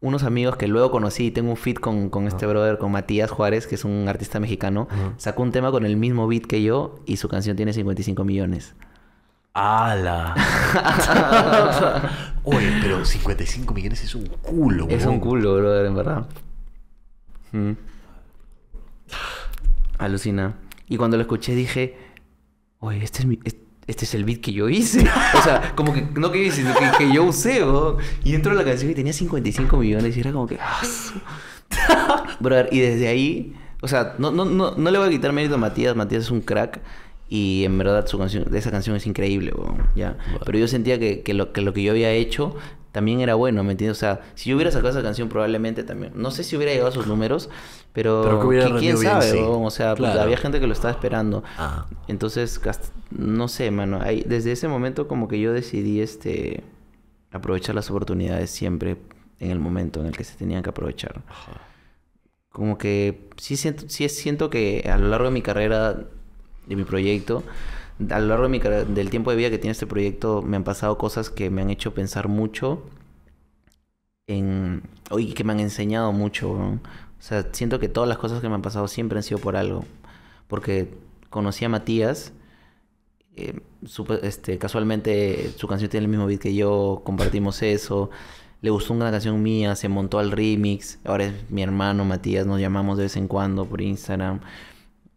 Unos amigos que luego conocí, tengo un feed con, este ah. brother, con Matías Juárez, que es un artista mexicano, sacó un tema con el mismo beat que yo y su canción tiene 55 millones. ¡Hala! <laughs> Oye, pero 55 millones es un culo, bro. Es un culo, brother, en verdad. Mm. Alucina. Y cuando lo escuché dije, oye, este es mi... Este es el beat que yo hice. <laughs> O sea, como que no que hice, sino que, yo usé, Y Y entró la canción y tenía 55 millones y era como que. Ah, <laughs> brother, y desde ahí, o sea, no, no le voy a quitar mérito a Matías. Matías es un crack. Y en verdad su canción, esa canción es increíble, ¿ya? Pero yo sentía que, lo, que yo había hecho también era bueno, ¿me entiendes? O sea, si yo hubiera sacado esa canción probablemente también, no sé si hubiera llegado a sus números, pero, quién sabe, o sea, pues, había gente que lo estaba esperando. Entonces, no sé, mano, desde ese momento como que yo decidí este aprovechar las oportunidades siempre en el momento en el que se tenían que aprovechar. Como que sí siento, sí siento que a lo largo de mi carrera de mi proyecto. A lo largo de mi, del tiempo de vida que tiene este proyecto me han pasado cosas que me han hecho pensar mucho en, y que me han enseñado mucho. O sea, siento que todas las cosas que me han pasado siempre han sido por algo. Porque conocí a Matías. Eh, este, casualmente su canción tiene el mismo beat que yo, compartimos eso, le gustó una canción mía, se montó al remix, ahora es mi hermano Matías, nos llamamos de vez en cuando por Instagram,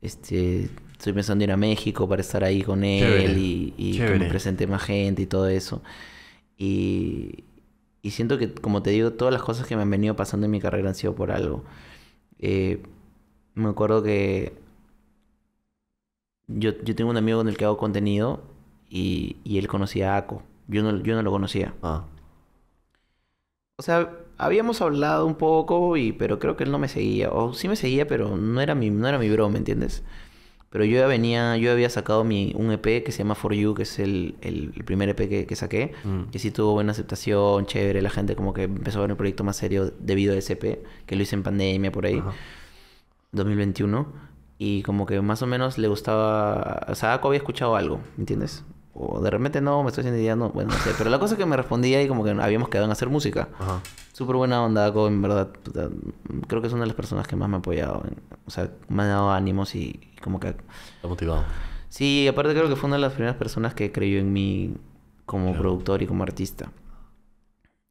este, Estoy pensando en ir a México para estar ahí con él y, que me presente más gente y todo eso. Y, siento que, como te digo, todas las cosas que me han venido pasando en mi carrera han sido por algo. Eh, me acuerdo que yo, tengo un amigo con el que hago contenido y, él conocía a Ako. Yo no, yo no lo conocía. Ah. O sea, habíamos hablado un poco, pero creo que él no me seguía. O sí me seguía, pero no era mi, no era mi bro, ¿me entiendes? Pero yo ya venía, yo había sacado mi, un EP que se llama For You, que es el, el, primer EP que, saqué. Y mm. sí tuvo buena aceptación, chévere. La gente como que empezó a ver un proyecto más serio debido a ese EP, que lo hice en pandemia por ahí, 2021. Y como que más o menos le gustaba, o sea, había escuchado algo, ¿entiendes? O de repente no, me estoy haciendo idea, bueno, no sé. Pero la cosa que me respondía y como que habíamos quedado en hacer música. Ajá. Súper buena onda, con en verdad. creo que es una de las personas que más me ha apoyado. o sea, me ha dado ánimos y, como que... Está motivado. Sí, aparte creo que fue una de las primeras personas que creyó en mí como productor y como artista.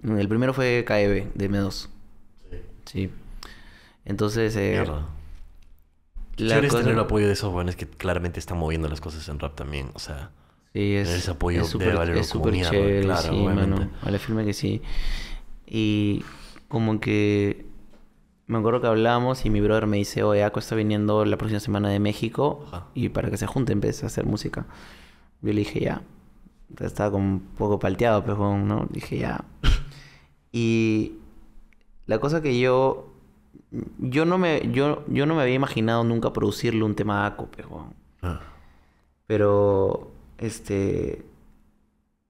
El primero fue KEB, de M2. Sí. Sí. Entonces... Eh, Mierda. La cosa... tener el apoyo de esos jóvenes que claramente están moviendo las cosas en rap también, o sea... Sí, es, apoyo es de es super chévere, claro, sí, mano, Vale, que sí. Y como que me acuerdo que hablábamos y mi brother me dice, oye, Aco está viniendo la próxima semana de México y para que se junte empiece pues, a hacer música. Yo le dije, ya. Estaba como un poco palteado, pero pues, ¿no? Dije, ya. <laughs> y la cosa que yo... Yo no me, yo, yo no me había imaginado nunca producirle un tema a Aco, pues, ah. pero... Pero este,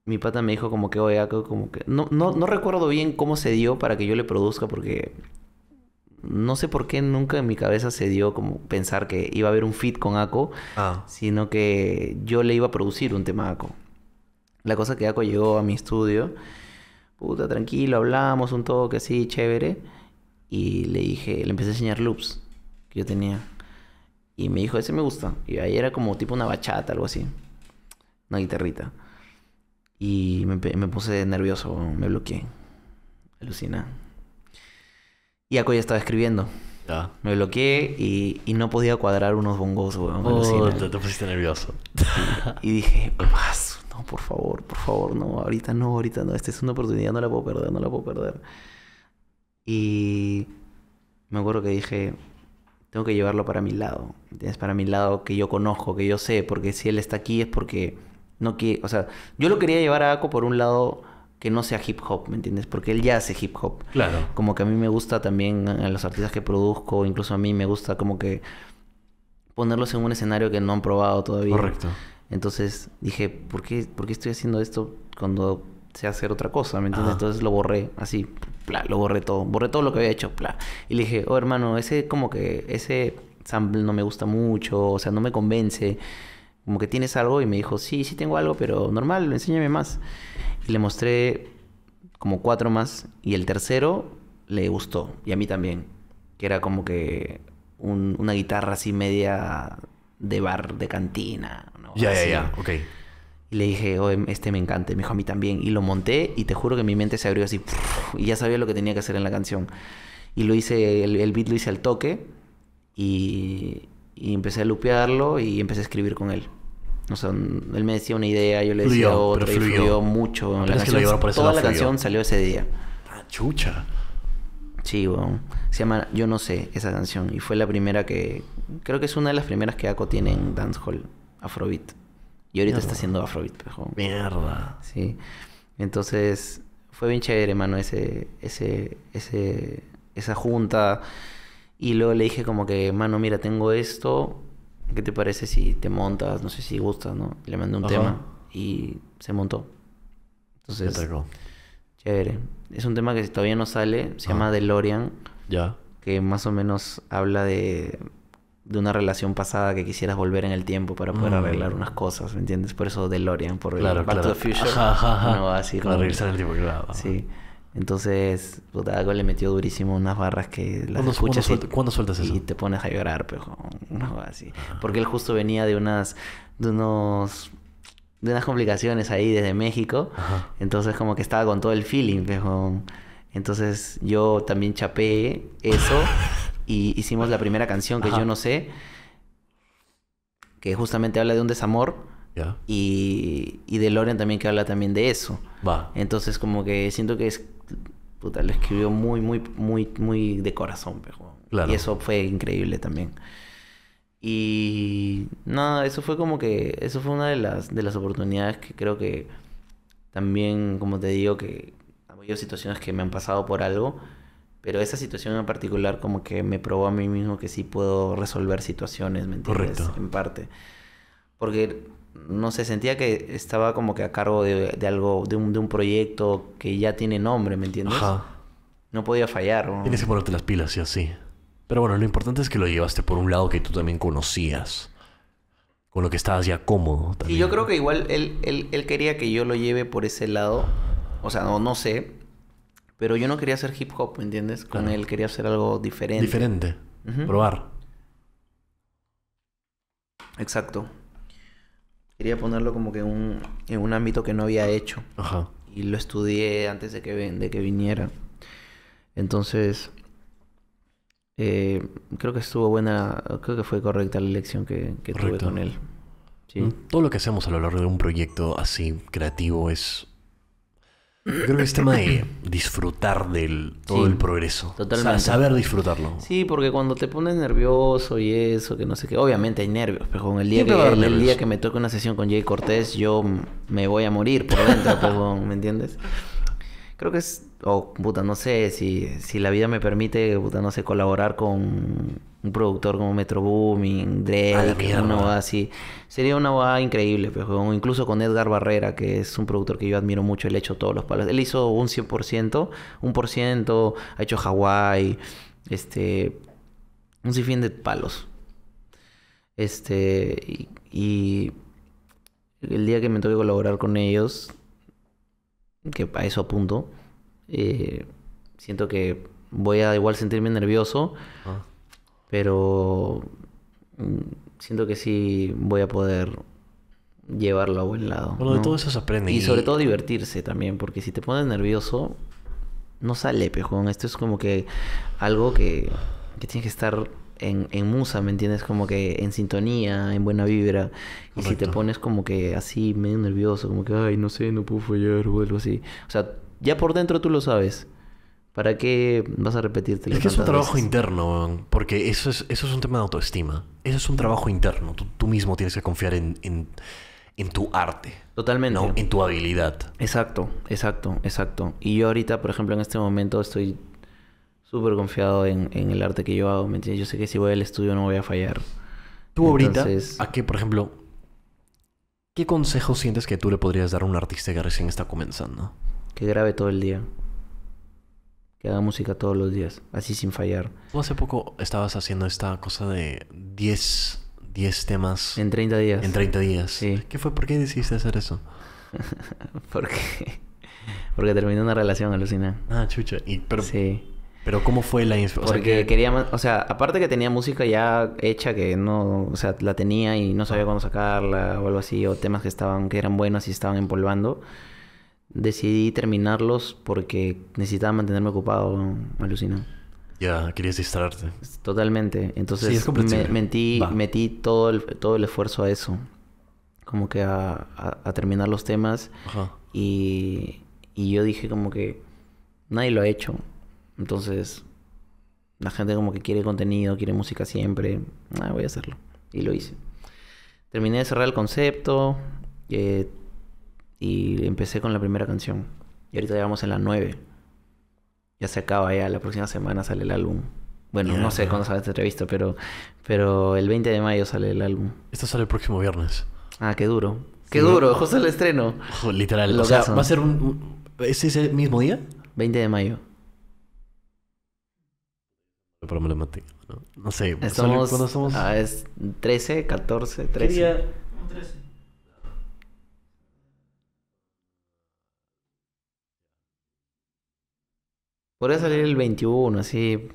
mi pata me dijo como que, oye, como que... No, no, no recuerdo bien cómo se dio para que yo le produzca porque no sé por qué nunca en mi cabeza se dio como pensar que iba a haber un fit con Aco, ah. sino que yo le iba a producir un tema a Aco. La cosa que Aco llegó a mi estudio, puta, tranquilo, hablamos un toque así, chévere, y le dije, le empecé a enseñar loops que yo tenía. Y me dijo, ese me gusta. Y ahí era como tipo una bachata, algo así una guitarrita. Y me, puse nervioso, me bloqueé. Alucina. Y Aco ya estaba escribiendo. Ah. Me bloqueé y, no podía cuadrar unos bongos, weón. Oh, te, pusiste nervioso. Y, dije, no, por favor, por favor, no, ahorita no, ahorita no. Esta es una oportunidad, no la puedo perder, no la puedo perder. Y me acuerdo que dije, tengo que llevarlo para mi lado. tienes Para mi lado que yo conozco, que yo sé, porque si él está aquí es porque no que, o sea, yo lo quería llevar a Aco por un lado que no sea hip hop, ¿me entiendes? Porque él ya hace hip hop. Claro. Como que a mí me gusta también a los artistas que produzco, incluso a mí me gusta como que ponerlos en un escenario que no han probado todavía. Correcto. Entonces dije, ¿por qué, estoy haciendo esto cuando sé hacer otra cosa? ¿Me entiendes? Entonces lo borré, así, bla, lo borré todo, borré todo lo que había hecho, pla. Y le dije, oh hermano, ese como que, ese sample no me gusta mucho, o sea, no me convence. Como que tienes algo y me dijo, sí, sí tengo algo, pero normal, enséñame más. Y le mostré como cuatro más y el tercero le gustó y a mí también, que era como que una guitarra así media de bar, de cantina. Ya, ya, ya, ok. Y le dije, oh, este me encanta, me dijo a mí también. Y lo monté y te juro que mi mente se abrió así y ya sabía lo que tenía que hacer en la canción. Y lo hice, el, beat lo hice al toque y, y empecé a lupearlo y empecé a escribir con él. O sea, él me decía una idea, yo le decía otra, y fluyó mucho. toda la canción salió ese día. Ah, chucha. Sí, bueno. Se llama Yo no sé esa canción. Y fue la primera que. Creo que es una de las primeras que ACO tiene en Dancehall, Afrobeat. Y ahorita está haciendo Afrobeat, Mierda. Sí. Entonces, fue bien chévere, hermano, ese, ese, ese, esa junta. Y luego le dije como que, mano, mira, tengo esto, ¿qué te parece si te montas? No sé si gustas, ¿no? Le mandé un tema y se montó. Entonces, chévere. Es un tema que todavía no sale, se llama ah. DeLorean. Ya. Que más o menos habla de, de una relación pasada que quisieras volver en el tiempo para poder mm. arreglar unas cosas, ¿me entiendes? Por eso DeLorean, por el Back to the Future. no va Para regresar el tiempo, claro. Sí. Entonces, pues, algo le metió durísimo unas barras que las escuchas. ¿cuándo, sueltas eso? Y te pones a llorar, pero así. Ah. Porque él justo venía de unas. de unos. de unas complicaciones ahí desde México. Entonces, como que estaba con todo el feeling, Entonces, yo también chapé eso. <laughs> y hicimos la primera canción que yo no sé. Que justamente habla de un desamor y, de Lorian también que habla también de eso. Va. Entonces como que siento que es... Puta, lo escribió muy, muy, muy, muy de corazón, pejo Claro. Y eso fue increíble también. Y nada, eso fue como que... Eso fue una de las, de las oportunidades que creo que también, como te digo, que ha habido situaciones que me han pasado por algo. Pero esa situación en particular como que me probó a mí mismo que sí puedo resolver situaciones, ¿me entiendes? En parte. Porque no sé, sentía que estaba como que a cargo de, algo, de un, de un, proyecto que ya tiene nombre, ¿me entiendes? No podía fallar. ¿no? Tienes que ponerte las pilas, y así. Pero bueno, lo importante es que lo llevaste por un lado que tú también conocías. Con lo que estabas ya cómodo Y yo creo que igual él, quería que yo lo lleve por ese lado. O sea, no, no sé. Pero yo no quería hacer hip hop, ¿me entiendes? Con él quería hacer algo diferente. Diferente. Probar. Exacto quería ponerlo como que un, en un ámbito que no había hecho. Ajá. Y lo estudié antes de que, de que viniera. Entonces, eh, creo que estuvo buena, creo que fue correcta la elección que, que tuve con él. Sí. Mm, todo lo que hacemos a lo largo de un proyecto así creativo es Creo que es tema de disfrutar del todo el progreso. Totalmente. O sea, saber disfrutarlo. Sí, porque cuando te pones nervioso y eso, que no sé qué, obviamente hay nervios, pero con el día, que, el, día que me toque una sesión con Jay Cortés, yo me voy a morir por dentro, <laughs> ¿me entiendes? Creo que es, o puta, no sé, si, si la vida me permite, puta, no sé, colaborar con un productor como Metro Booming, Drake, una así. Sería una boda increíble, pues, incluso con Edgar Barrera, que es un productor que yo admiro mucho, él ha hecho todos los palos. Él hizo un 100%, un por ciento, ha hecho Hawái, este, un sinfín de palos. Este, y, el día que me toque colaborar con ellos, que a eso apunto, eh, siento que voy a igual sentirme nervioso. Ah. Pero mm, siento que sí voy a poder llevarlo a buen lado. Bueno, de todo eso se aprende. Y, sobre todo divertirse también, porque si te pones nervioso, no sale, pejón. Esto es como que algo que, que tienes que estar en, en, musa, ¿me entiendes? Como que en sintonía, en buena vibra. Y si te pones como que así, medio nervioso, como que, ay, no sé, no puedo fallar o algo así. O sea, ya por dentro tú lo sabes. ¿Para qué vas a repetirte? Es que es un trabajo interno, porque eso es, eso es un tema de autoestima. Eso es un trabajo interno. Tú, mismo tienes que confiar en, tu arte. Totalmente. En tu habilidad. Exacto, exacto, exacto. Y yo ahorita, por ejemplo, en este momento estoy súper confiado en, el arte que yo hago. ¿me entiendes? Yo sé que si voy al estudio no voy a fallar. Tú ahorita, ¿a qué, por ejemplo, qué consejo sientes que tú le podrías dar a un artista que recién está comenzando? Que grabe todo el día que haga música todos los días, así sin fallar. ¿Tú hace poco estabas haciendo esta cosa de 10, 10 temas. En 30 días. En 30 días. Sí. ¿Qué fue? ¿Por qué decidiste hacer eso? <laughs> porque, porque terminé una relación alucinada. Ah, chucha. Y, pero, Pero ¿cómo fue la inspiración? Porque quería O sea, aparte que tenía música ya hecha que no... O sea, la tenía y no sabía cuándo sacarla o algo así. O temas que estaban... Que eran buenos y estaban empolvando decidí terminarlos porque necesitaba mantenerme ocupado, Me alucinado. Ya, querías distraerte. Totalmente. Entonces mentí, metí todo el, todo el esfuerzo a eso. Como que a, terminar los temas. Y, yo dije como que nadie lo ha hecho. Entonces la gente como que quiere contenido, quiere música siempre. Ah, voy a hacerlo. Y lo hice. Terminé de cerrar el concepto. Eh, y empecé con la primera canción. Y ahorita ya vamos en la 9. Ya se acaba ya, la próxima semana sale el álbum. Bueno, no sé cuándo sale esta entrevista, pero, pero el 20 de mayo sale el álbum. Esto sale el próximo viernes. Ah, qué duro. Qué duro, justo el estreno. literal. o sea, va a ser un, ¿Es ese mismo día? 20 de mayo. No, sé. ¿Cuándo somos? Ah, es 13, 14, 13. ¿Qué 13. Podría salir el 21, así.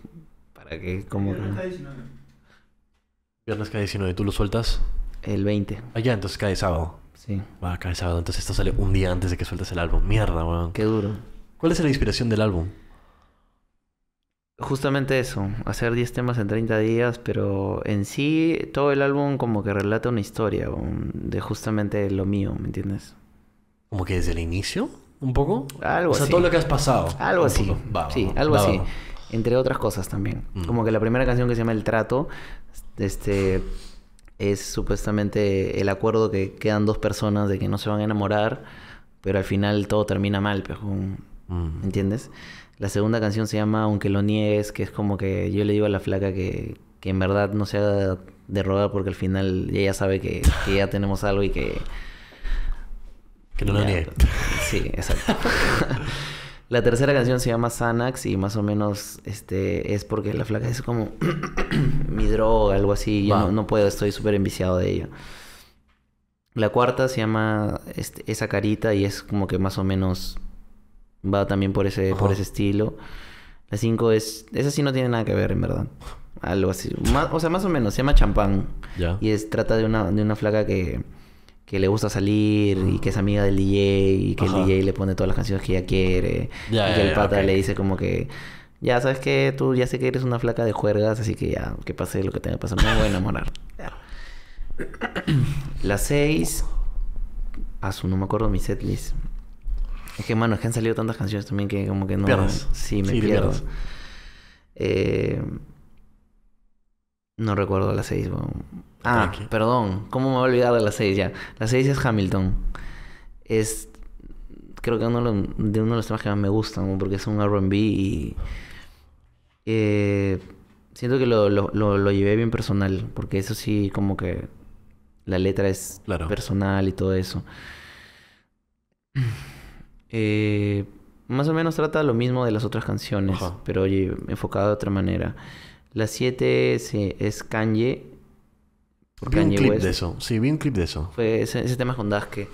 Para que como. Viernes 19. Viernes 19, ¿tú lo sueltas? El 20. Ah, ya, entonces cae sábado. Sí. Va, cae sábado. Entonces esto sale un día antes de que sueltes el álbum. Mierda, weón. Qué duro. ¿Cuál es la inspiración del álbum? Justamente eso, hacer 10 temas en 30 días, pero en sí todo el álbum como que relata una historia de justamente lo mío, ¿me entiendes? ¿Como que desde el inicio? ¿Un poco? Algo así. O sea, todo lo que has pasado. Algo así. sí, algo así. Entre otras cosas también. Mm. Como que la primera canción que se llama El Trato, este, es supuestamente el acuerdo que quedan dos personas de que no se van a enamorar, pero al final todo termina mal, pues, ¿me mm. ¿entiendes? La segunda canción se llama Aunque lo niegues, que es como que yo le digo a la flaca que, que en verdad no se haga de rogar porque al final ella sabe que ya tenemos algo y que que no lo niegue. Sí, exacto. <laughs> la tercera canción se llama Sanax y más o menos este es porque la flaca es como <clears throat> mi droga, algo así. Yo no, puedo, estoy súper enviciado de ella. La cuarta se llama este, Esa carita y es como que más o menos va también por ese, por ese estilo. La cinco es... Esa sí no tiene nada que ver, en verdad. Algo así. o sea, más o menos. Se llama Champán. Y es, trata de una, de una flaca que que le gusta salir y que es amiga del DJ y que el DJ le pone todas las canciones que ella quiere. y que el pata le dice como que... Ya, ¿sabes que Tú ya sé que eres una flaca de juergas, así que ya, que pase lo que tenga que pasar, me voy a enamorar. <coughs> Las seis... A ah, su, no me acuerdo mi setlist. Es que, mano, es que han salido tantas canciones también que como que no... Sí, me pierdo. Eh, no recuerdo las seis. Bueno. Ah, perdón. ¿Cómo me voy a olvidar de las seis ya? Las 6 es Hamilton. Es. Creo que uno de uno de los temas que más me gustan, porque es un RB y. Eh, siento que lo, llevé bien personal, porque eso sí, como que. La letra es personal y todo eso. <clears throat> Eh, más o menos trata lo mismo de las otras canciones, pero oye, enfocado de otra manera. La 7 es, eh, es Kanye vi un clip de eso. Sí, vi un clip de eso. ese, tema tema con Daske.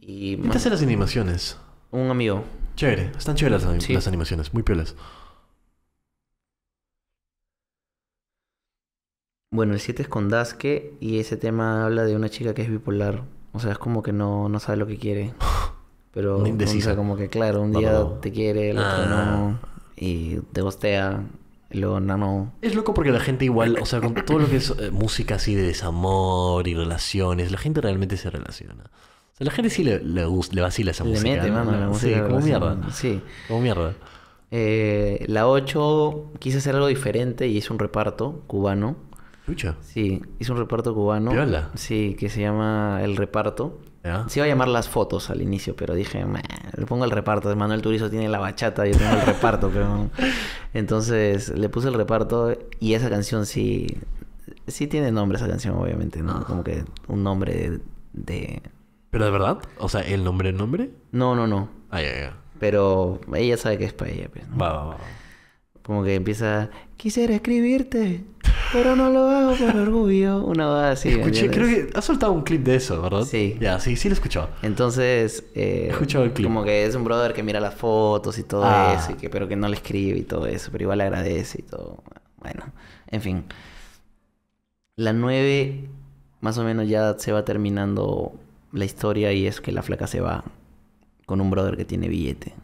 Y, te hace las animaciones? Un amigo. Chévere. Están chéveres las, animaciones. Muy piolas. Bueno, el 7 es con Daske y ese tema habla de una chica que es bipolar. O sea, es como que no, sabe lo que quiere. <laughs> Pero, o sea, como que claro, un día te quiere, el otro ah. no. Y te gostea. Es loco porque la gente igual, o sea, con todo lo que es eh, música así de desamor y relaciones, la gente realmente se relaciona. O sea, la gente sí le, le, le vacila esa le música. Mete, ¿no? mano, la música. Sí, como mierda. Sí. Como mierda. la 8 quise hacer algo diferente y hice un reparto cubano. Lucha. Sí, hice un reparto cubano. Piola. Sí, que se llama El Reparto. ¿Ya? Se iba a llamar las fotos al inicio, pero dije, le pongo el reparto. Manuel Turizo tiene la bachata, yo tengo el reparto. Pero... <laughs> Entonces le puse el reparto y esa canción sí, sí tiene nombre, esa canción, obviamente, ¿no? Ah. Como que un nombre de, ¿Pero de verdad? O sea, ¿el nombre, el nombre? No, no, no. Ah, ya, ya. Pero ella sabe que es para ella, pues, Como que empieza, quisiera escribirte pero no lo hago por orgullo. Una boda así. Escuché, creo que has soltado un clip de eso, ¿verdad? Sí. Ya, sí, sí lo escuchó. Entonces. Eh, escuchado el clip. Como que es un brother que mira las fotos y todo ah. eso, pero que no le escribe y todo eso, pero igual le agradece y todo. Bueno, en fin. La 9, más o menos ya se va terminando la historia y es que la flaca se va con un brother que tiene billete.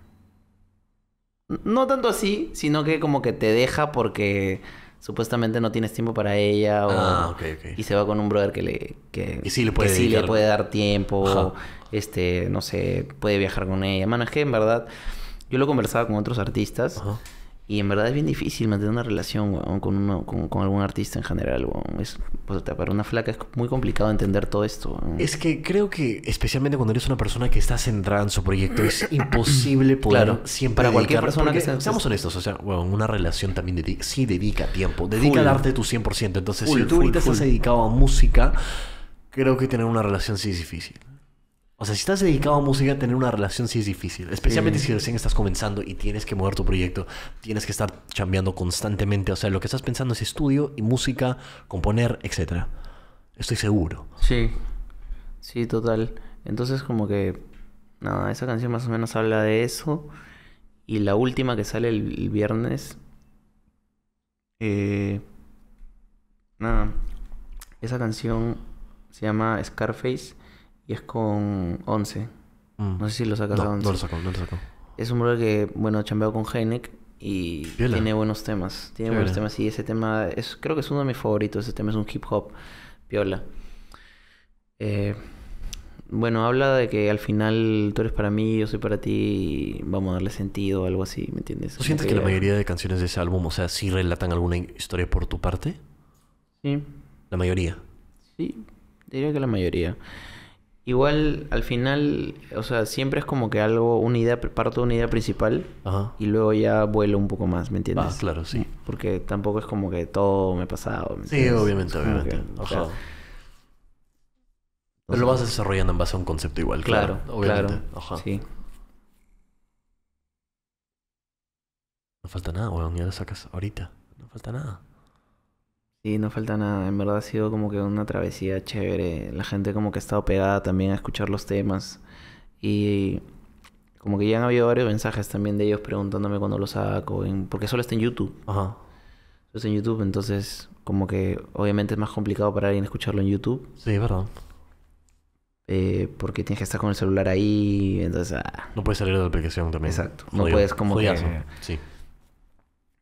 No tanto así, sino que como que te deja porque supuestamente no tienes tiempo para ella o, ah, y se va con un brother que le que, le puede, dar tiempo este no sé puede viajar con ella mano en verdad yo lo conversaba con otros artistas y en verdad es bien difícil mantener una relación con, uno, con, algún artista en general. Es, pues, para una flaca es muy complicado entender todo esto. Es que creo que, especialmente cuando eres una persona que está centrada en su proyecto, es <coughs> imposible poder claro, siempre Para cualquier persona que estamos Seamos honestos, o sea, una relación también dedica, sí dedica tiempo. Dedica al arte tu 100%. Entonces, si tú ahorita estás dedicado a música, creo que tener una relación sí es difícil. O sea, si estás dedicado a música, tener una relación sí es difícil. Especialmente si recién estás comenzando y tienes que mover tu proyecto. Tienes que estar chambeando constantemente. O sea, lo que estás pensando es estudio y música, componer, etc. Estoy seguro. Sí. Sí, total. Entonces, como que. Nada, esa canción más o menos habla de eso. Y la última que sale el, viernes. Eh, nada. Esa canción se llama Scarface y es con 11. Mm. No sé si lo sacas no, No lo saco, no lo saco. Es un brother que, bueno, chambeó con Heineck y tiene buenos temas. Tiene buenos temas y ese tema es, creo que es uno de mis favoritos. Ese tema es un hip hop, piola. Eh, bueno, habla de que al final tú eres para mí, yo soy para ti vamos a darle sentido o algo así, ¿me entiendes? ¿Tú sientes que, la mayoría de canciones de ese álbum, o sea, sí relatan alguna historia por tu parte? Sí. ¿La mayoría? Sí, diría que la mayoría. Igual al final, o sea, siempre es como que algo, una idea, parto de una idea principal y luego ya vuelo un poco más, ¿me entiendes? Ah, claro, sí. Porque tampoco es como que todo me ha pasado. sí, obviamente, obviamente. lo vas desarrollando en base a un concepto igual, claro. claro obviamente. Sí. No falta nada, weón, ya lo sacas ahorita. No falta nada. Sí, no falta nada. En verdad ha sido como que una travesía chévere. La gente como que ha estado pegada también a escuchar los temas. Y como que ya han habido varios mensajes también de ellos preguntándome cuándo los saco. Porque solo está en YouTube. Ajá. Solo está en YouTube, entonces como que obviamente es más complicado para alguien escucharlo en YouTube. Sí, verdad. Eh, porque tienes que estar con el celular ahí, entonces... Ah. No puedes salir de la aplicación también. Exacto. No puedes como que... Sí.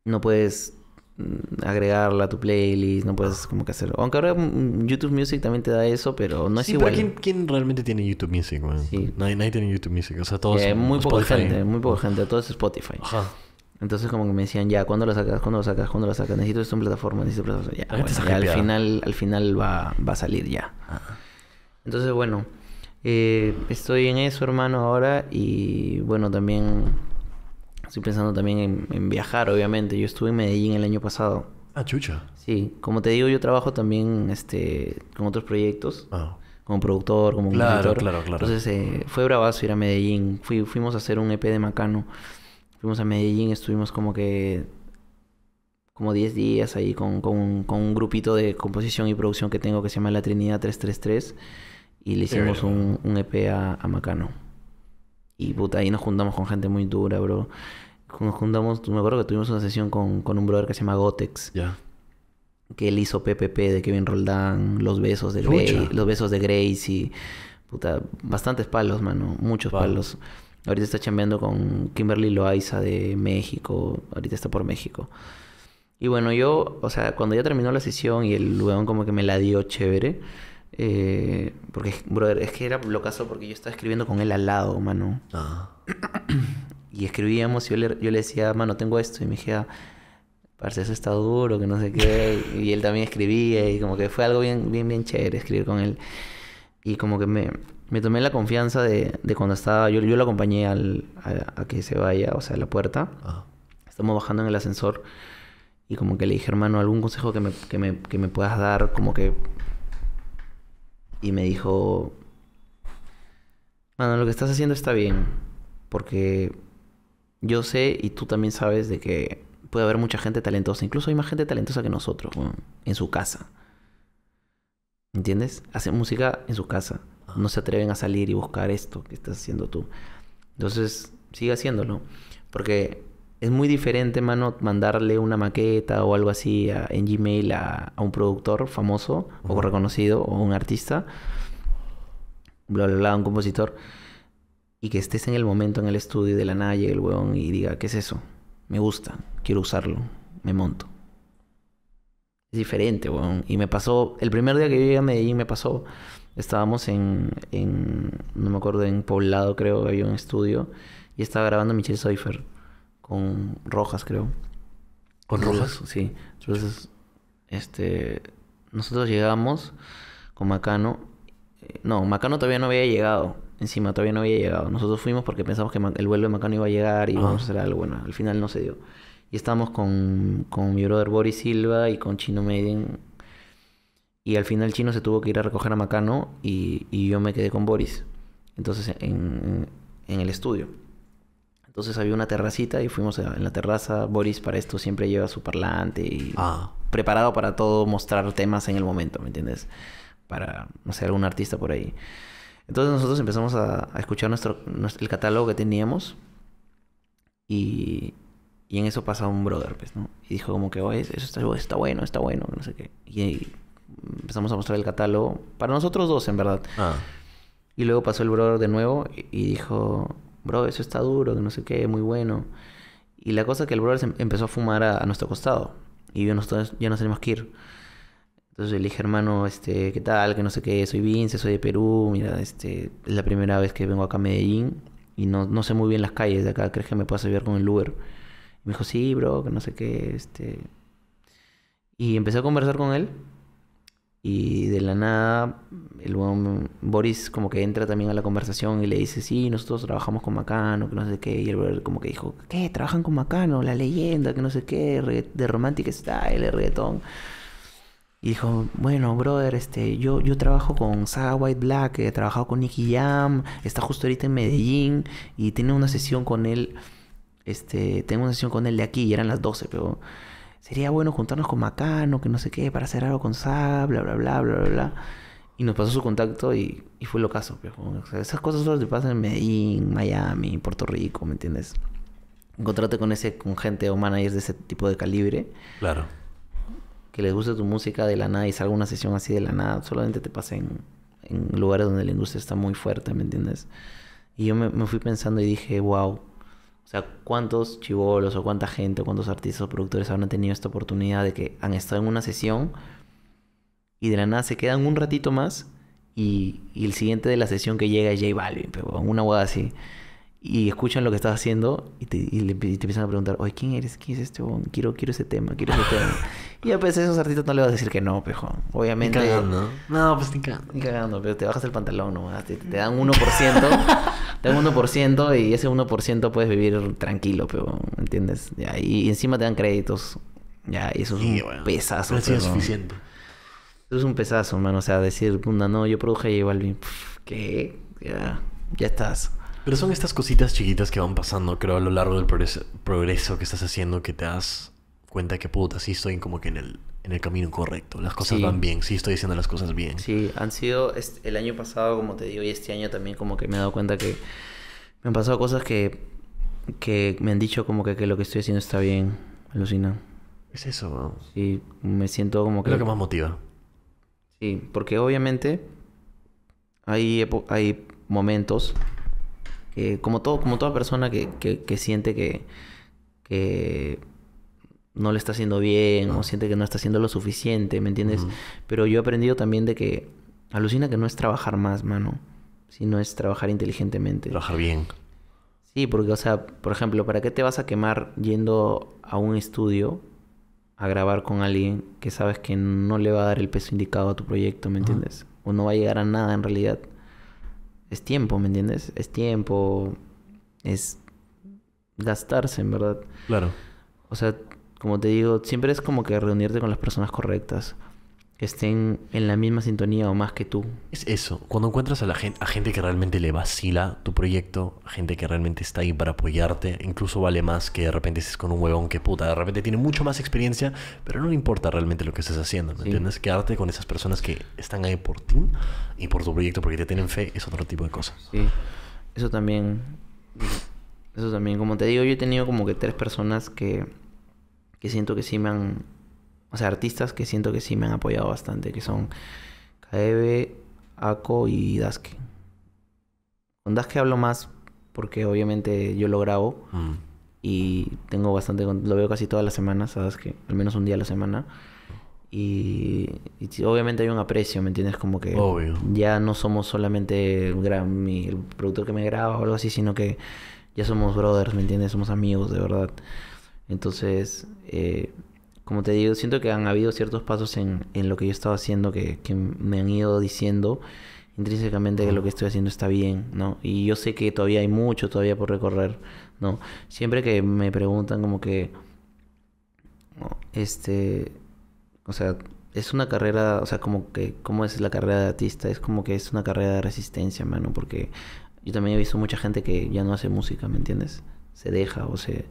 No puedes Mm, agregarla a tu playlist, no puedes como que hacerlo. Aunque ahora mm, mm, YouTube Music también te da eso, pero no es igual. ¿quién, realmente tiene YouTube Music, Nadie, tiene YouTube Music, o sea, todos eh, muy poca gente, muy poca ah. gente, todo es Spotify. Entonces como que me decían, ya, ¿cuándo lo sacas? ¿Cuándo lo sacas? ¿Cuándo lo sacas? Necesito esto plataforma, necesito plataforma. al final, al final va, a salir ya. Ah. Entonces, bueno, eh, estoy en eso, hermano, ahora. Y bueno, también Estoy pensando también en, viajar, obviamente. Yo estuve en Medellín el año pasado. Ah, chucha. Sí, como te digo, yo trabajo también este, con otros proyectos. Ah. Como productor, como claro, Claro, claro, Entonces eh, fue bravazo ir a Medellín. fuimos a hacer un EP de Macano. Fuimos a Medellín, estuvimos como que como 10 días ahí con, con, con, un grupito de composición y producción que tengo que se llama La Trinidad 333 y le hicimos un, un EP a Macano. Y puta, ahí nos juntamos con gente muy dura, bro. Nos juntamos, me acuerdo que tuvimos una sesión con, con un brother que se llama Gotex. Ya. Que él hizo PPP de Kevin Roldán, los besos de Grace los besos de Gracie. Puta, bastantes palos, mano. Muchos palos. Ahorita está chambeando con Kimberly Loaiza de México. Ahorita está por México. Y bueno, yo, o sea, cuando ya terminó la sesión y el weón como que me la dio chévere eh, porque, brother, es que era lo caso porque yo estaba escribiendo con él al lado, mano. Ah. y escribíamos y yo le, yo le decía, mano, tengo esto. Y me decía, parce, eso está duro, que no sé qué. <laughs> y él también escribía y como que fue algo bien, bien, bien chévere escribir con él. Y como que me, me tomé la confianza de, de cuando estaba, yo, yo lo acompañé al, a, que se vaya, o sea, a la puerta. Ah. Estamos bajando en el ascensor y como que le dije, hermano, algún consejo que me, que me, que me puedas dar, como que y me dijo, mano, lo que estás haciendo está bien, porque yo sé y tú también sabes de que puede haber mucha gente talentosa, incluso hay más gente talentosa que nosotros, en su casa. ¿Entiendes? Hacen música en su casa. No se atreven a salir y buscar esto que estás haciendo tú. Entonces, sigue haciéndolo. Porque es muy diferente, mano, mandarle una maqueta o algo así en Gmail a, un productor famoso o reconocido o un artista, bla, bla, bla, un compositor, y que estés en el momento en el estudio de la nada el weón y diga, ¿qué es eso? Me gusta, quiero usarlo, me monto. Es diferente, weón. Y me pasó, el primer día que yo llegué a Medellín me pasó, estábamos en, no me acuerdo, en Poblado creo, había un estudio, y estaba grabando Michelle Seifert con Rojas, creo. ¿Con Rojas? Sí. Entonces, este, nosotros llegamos con Macano. No, Macano todavía no había llegado. Encima, todavía no había llegado. Nosotros fuimos porque pensamos que el vuelo de Macano iba a llegar y vamos a hacer algo. Bueno, al final no se dio. Y estábamos con, con mi brother Boris Silva y con Chino Maiden. Y al final Chino se tuvo que ir a recoger a Macano y, y yo me quedé con Boris. Entonces, en, en el estudio. Entonces había una terracita y fuimos en la terraza. Boris para esto siempre lleva su parlante y ah. preparado para todo mostrar temas en el momento, ¿me entiendes? Para, no sé, algún artista por ahí. Entonces nosotros empezamos a, escuchar nuestro, el catálogo que teníamos y, y, en eso pasa un brother, pues, ¿no? Y dijo como que, oye, eso está, bueno, está bueno, no sé qué. Y, empezamos a mostrar el catálogo para nosotros dos, en verdad. Ah. Y luego pasó el brother de nuevo y dijo, bro, eso está duro, que no sé qué, muy bueno. Y la cosa es que el brother em, empezó a fumar a, nuestro costado. Y yo nosotros ya no tenemos que ir. Entonces le dije, hermano, este, ¿qué tal? Que no sé qué, soy Vince, soy de Perú, mira, este, es la primera vez que vengo acá a Medellín y no, no sé muy bien las calles de acá, ¿crees que me puedas ayudar con el Uber? me dijo, sí, bro, que no sé qué, este... Y empecé a conversar con él y de la nada, el buen Boris como que entra también a la conversación y le dice, sí, nosotros trabajamos con Macano, que no sé qué. Y el brother como que dijo, ¿qué? ¿Trabajan con Macano? La leyenda, que no sé qué, de Romantic Style, el reggaetón. Y dijo, bueno, brother, este, yo, yo trabajo con Saga White Black, he trabajado con Nicky Jam, está justo ahorita en Medellín y tiene una sesión con él, este, tengo una sesión con él de aquí y eran las 12, pero sería bueno juntarnos con Macano, que no sé qué, para hacer algo con Sab, bla, bla, bla, bla, bla, Y nos pasó su contacto y, y fue lo caso. esas cosas solo te pasan en Medellín, Miami, Puerto Rico, ¿me entiendes? Encontrarte con ese, con gente o managers de ese tipo de calibre. Claro. Que les guste tu música de la nada y salga una sesión así de la nada. Solamente te pasa en, lugares donde la industria está muy fuerte, ¿me entiendes? Y yo me, me fui pensando y dije, wow, o sea, ¿cuántos chivolos o cuánta gente o cuántos artistas o productores ...han tenido esta oportunidad de que han estado en una sesión y de la nada se quedan un ratito más y, el siguiente de la sesión que llega es J Balvin, pero una hueá así. Y escuchan lo que estás haciendo y te, empiezan a preguntar, oye, ¿quién eres? ¿Quién es este Quiero, quiero ese tema, quiero ese tema. <laughs> y pues, a veces esos artistas no le vas a decir que no, pejo. Obviamente. Ni cagando. No, pues ni cagando. Ni cagando, pero te bajas el pantalón nomás. Te, te dan 1%. <laughs> El 1% y ese 1% puedes vivir tranquilo, pero ¿entiendes? y encima te dan créditos. Ya, y eso es un pesazo. Eso es un pesazo, mano. O sea, decir, una no, yo produje y igual... ¿Qué? Ya, ya estás. Pero son estas cositas chiquitas que van pasando, creo, a lo largo del progreso, progreso que estás haciendo que te das cuenta que puta, sí estoy como que en el en el camino correcto. Las cosas van bien, sí estoy haciendo las cosas bien. Sí, han sido el año pasado, como te digo, y este año también como que me he dado cuenta que me han pasado cosas que, que me han dicho como que, lo que estoy haciendo está bien. Alucina. Es eso, y Sí, me siento como que... lo que más motiva. Sí, porque obviamente hay, hay momentos que, como, todo, como toda persona que, que siente que, que no le está haciendo bien o siente que no está haciendo lo suficiente, ¿me entiendes? Pero yo he aprendido también de que alucina que no es trabajar más, mano, sino es trabajar inteligentemente. Trabajar bien. Sí, porque, o sea, por ejemplo, ¿para qué te vas a quemar yendo a un estudio a grabar con alguien que sabes que no le va a dar el peso indicado a tu proyecto, ¿me entiendes? O no va a llegar a nada en realidad. Es tiempo, ¿me entiendes? Es tiempo, es gastarse, en verdad. Claro. O sea, como te digo, siempre es como que reunirte con las personas correctas, que estén en la misma sintonía o más que tú. Es eso, cuando encuentras a la gente, a gente que realmente le vacila tu proyecto, gente que realmente está ahí para apoyarte, incluso vale más que de repente estés con un huevón que puta, de repente tiene mucho más experiencia, pero no le importa realmente lo que estés haciendo, ¿me entiendes? Quedarte con esas personas que están ahí por ti y por tu proyecto porque te tienen fe es otro tipo de cosas. Sí. Eso también eso también, como te digo, yo he tenido como que tres personas que siento que sí me han... O sea, artistas que siento que sí me han apoyado bastante, que son Kaebe, Ako y Daske. Con Daske hablo más porque obviamente yo lo grabo mm. y tengo bastante... Lo veo casi todas las semanas, ¿sabes? Que al menos un día a la semana. Y, obviamente hay un aprecio, ¿me entiendes? Como que ya no somos solamente el, gran, el productor que me graba o algo así, sino que ya somos brothers, ¿me entiendes? Somos amigos, de verdad. Entonces, eh, como te digo, siento que han habido ciertos pasos en, en lo que yo estaba haciendo que, me han ido diciendo intrínsecamente que lo que estoy haciendo está bien, ¿no? Y yo sé que todavía hay mucho todavía por recorrer, ¿no? Siempre que me preguntan como que, este, o sea, es una carrera, o sea, como que, ¿cómo es la carrera de artista? Es como que es una carrera de resistencia, mano, porque yo también he visto mucha gente que ya no hace música, ¿me entiendes? Se deja o se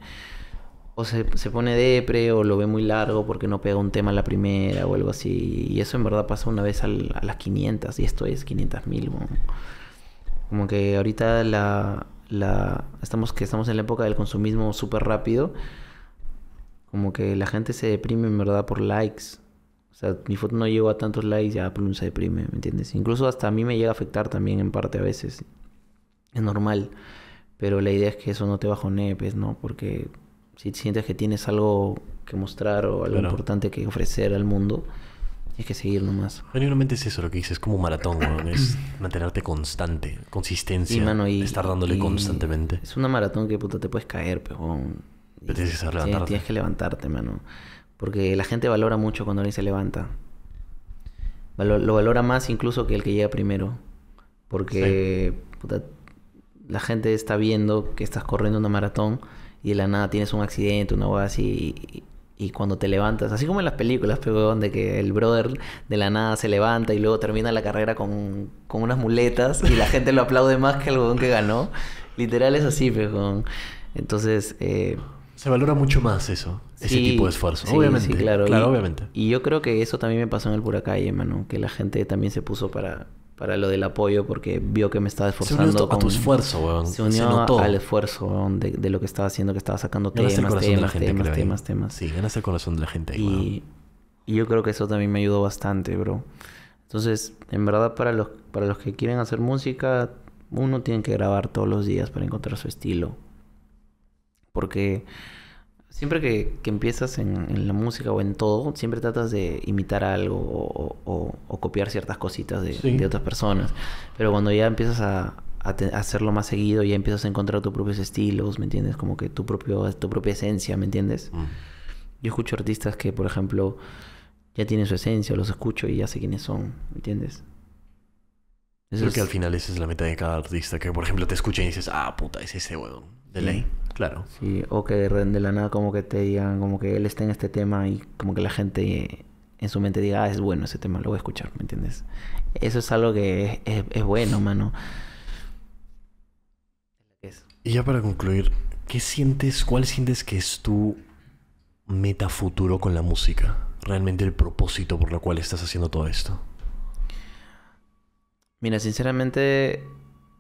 o se, se, pone depre o lo ve muy largo porque no pega un tema a la primera o algo así. Y eso en verdad pasa una vez a las 500 y esto es 500 mil. Como, que ahorita la, estamos, que estamos en la época del consumismo súper rápido. Como que la gente se deprime en verdad por likes. O sea, mi foto no llegó a tantos likes, ya Plum se deprime, ¿me entiendes? Incluso hasta a mí me llega a afectar también en parte a veces. Es normal. Pero la idea es que eso no te bajo pues, ¿no? Porque si sientes que tienes algo que mostrar o algo importante que ofrecer al mundo, tienes que seguir nomás. Generalmente es eso lo que dices, es como un maratón, es mantenerte constante, consistencia, estar dándole constantemente. Es una maratón que te puedes caer, pero... tienes que levantarte. mano. Porque la gente valora mucho cuando alguien se levanta. lo valora más incluso que el que llega primero. Porque la gente está viendo que estás corriendo una maratón y de la nada tienes un accidente, una va así, y, cuando te levantas, así como en las películas, pegón, pues, de que el brother de la nada se levanta y luego termina la carrera con, unas muletas y la gente lo aplaude más que el huevón que ganó. Literal es así, pegón. Pues, Entonces... Eh, se valora mucho más eso, ese tipo de esfuerzo. obviamente. claro. claro y, obviamente. Y yo creo que eso también me pasó en el puracay, hermano. Que la gente también se puso para, para lo del apoyo porque vio que me estaba esforzando. Se unió con... a tu esfuerzo, weón. Se unió al esfuerzo, weón, de, lo que estaba haciendo, que estaba sacando temas, ¿eh? temas, temas, Sí, ganas el corazón de la gente ahí, y, y, yo creo que eso también me ayudó bastante, bro. Entonces, en verdad, para los, para los que quieren hacer música, uno tiene que grabar todos los días para encontrar su estilo. Porque Siempre que, empiezas en, la música o en todo, siempre tratas de imitar algo o, copiar ciertas cositas de, otras personas. Pero cuando ya empiezas a, hacerlo más seguido, ya empiezas a encontrar tus propios estilos, ¿me entiendes? Como que tu, propio, tu propia esencia, ¿me entiendes? Mm. Yo escucho artistas que, por ejemplo, ya tienen su esencia, los escucho y ya sé quiénes son, ¿me entiendes? Creo que al final esa es la meta de cada artista, que por ejemplo te escucha y dices, ah, puta, es ese weón, de ley, claro. Sí, o que de la nada como que te digan, como que él está en este tema y como que la gente en su mente diga, ah, es bueno ese tema, lo voy a escuchar, ¿me entiendes? Eso es algo que es, es bueno, mano. Y ya para concluir, ¿qué sientes, cuál sientes que es tu meta futuro con la música? Realmente el propósito por lo cual estás haciendo todo esto. Mira, sinceramente,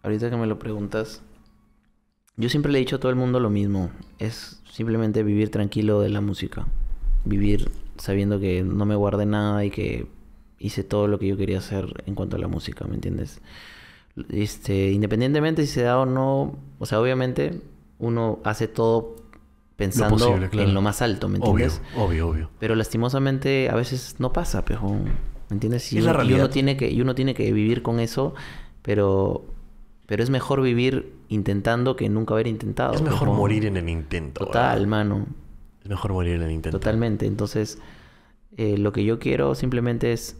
ahorita que me lo preguntas, yo siempre le he dicho a todo el mundo lo mismo. Es simplemente vivir tranquilo de la música. Vivir sabiendo que no me guardé nada y que hice todo lo que yo quería hacer en cuanto a la música, ¿me entiendes? Este, independientemente si se da o no, o sea, obviamente uno hace todo pensando en lo más alto, ¿me entiendes? Obvio, obvio, obvio. Pero lastimosamente a veces no pasa, pero ¿Me entiendes? Y, uno, tiene que, y uno tiene que vivir con eso, pero, pero es mejor vivir intentando que nunca haber intentado. Es mejor morir en el intento. Total, mano. Es mejor morir en el intento. Totalmente. Entonces, eh, lo que yo quiero simplemente es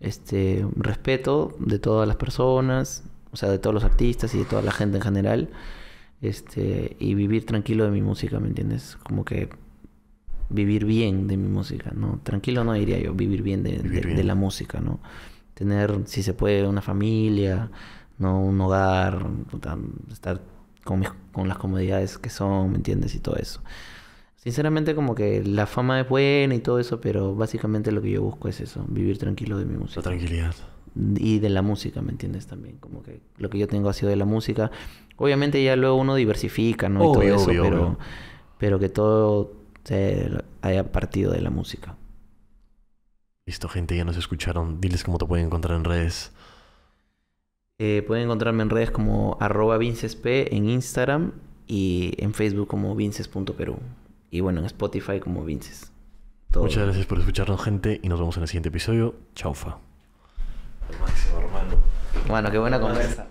este respeto de todas las personas, o sea, de todos los artistas y de toda la gente en general, este, y vivir tranquilo de mi música, ¿me entiendes? Como que vivir bien de mi música, ¿no? Tranquilo no diría yo, vivir bien de, la música, ¿no? Tener, si se puede, una familia, ¿no? Un hogar, estar con, las comodidades que son, ¿me entiendes? Y todo eso. Sinceramente como que la fama es buena y todo eso, pero básicamente lo que yo busco es eso, vivir tranquilo de mi música. La tranquilidad. Y de la música, ¿me entiendes? También, como que lo que yo tengo ha sido de la música. Obviamente ya luego uno diversifica, ¿no? y todo eso, pero que todo se haya partido de la música. Listo, gente, ya nos escucharon. Diles cómo te pueden encontrar en redes. Eh, pueden encontrarme en redes como arroba vincesp en Instagram y en Facebook como vinces.peru Y bueno, en Spotify como vinces. Muchas gracias por escucharnos, gente, y nos vemos en el siguiente episodio. Chaufa. fa Bueno, qué buena conversa.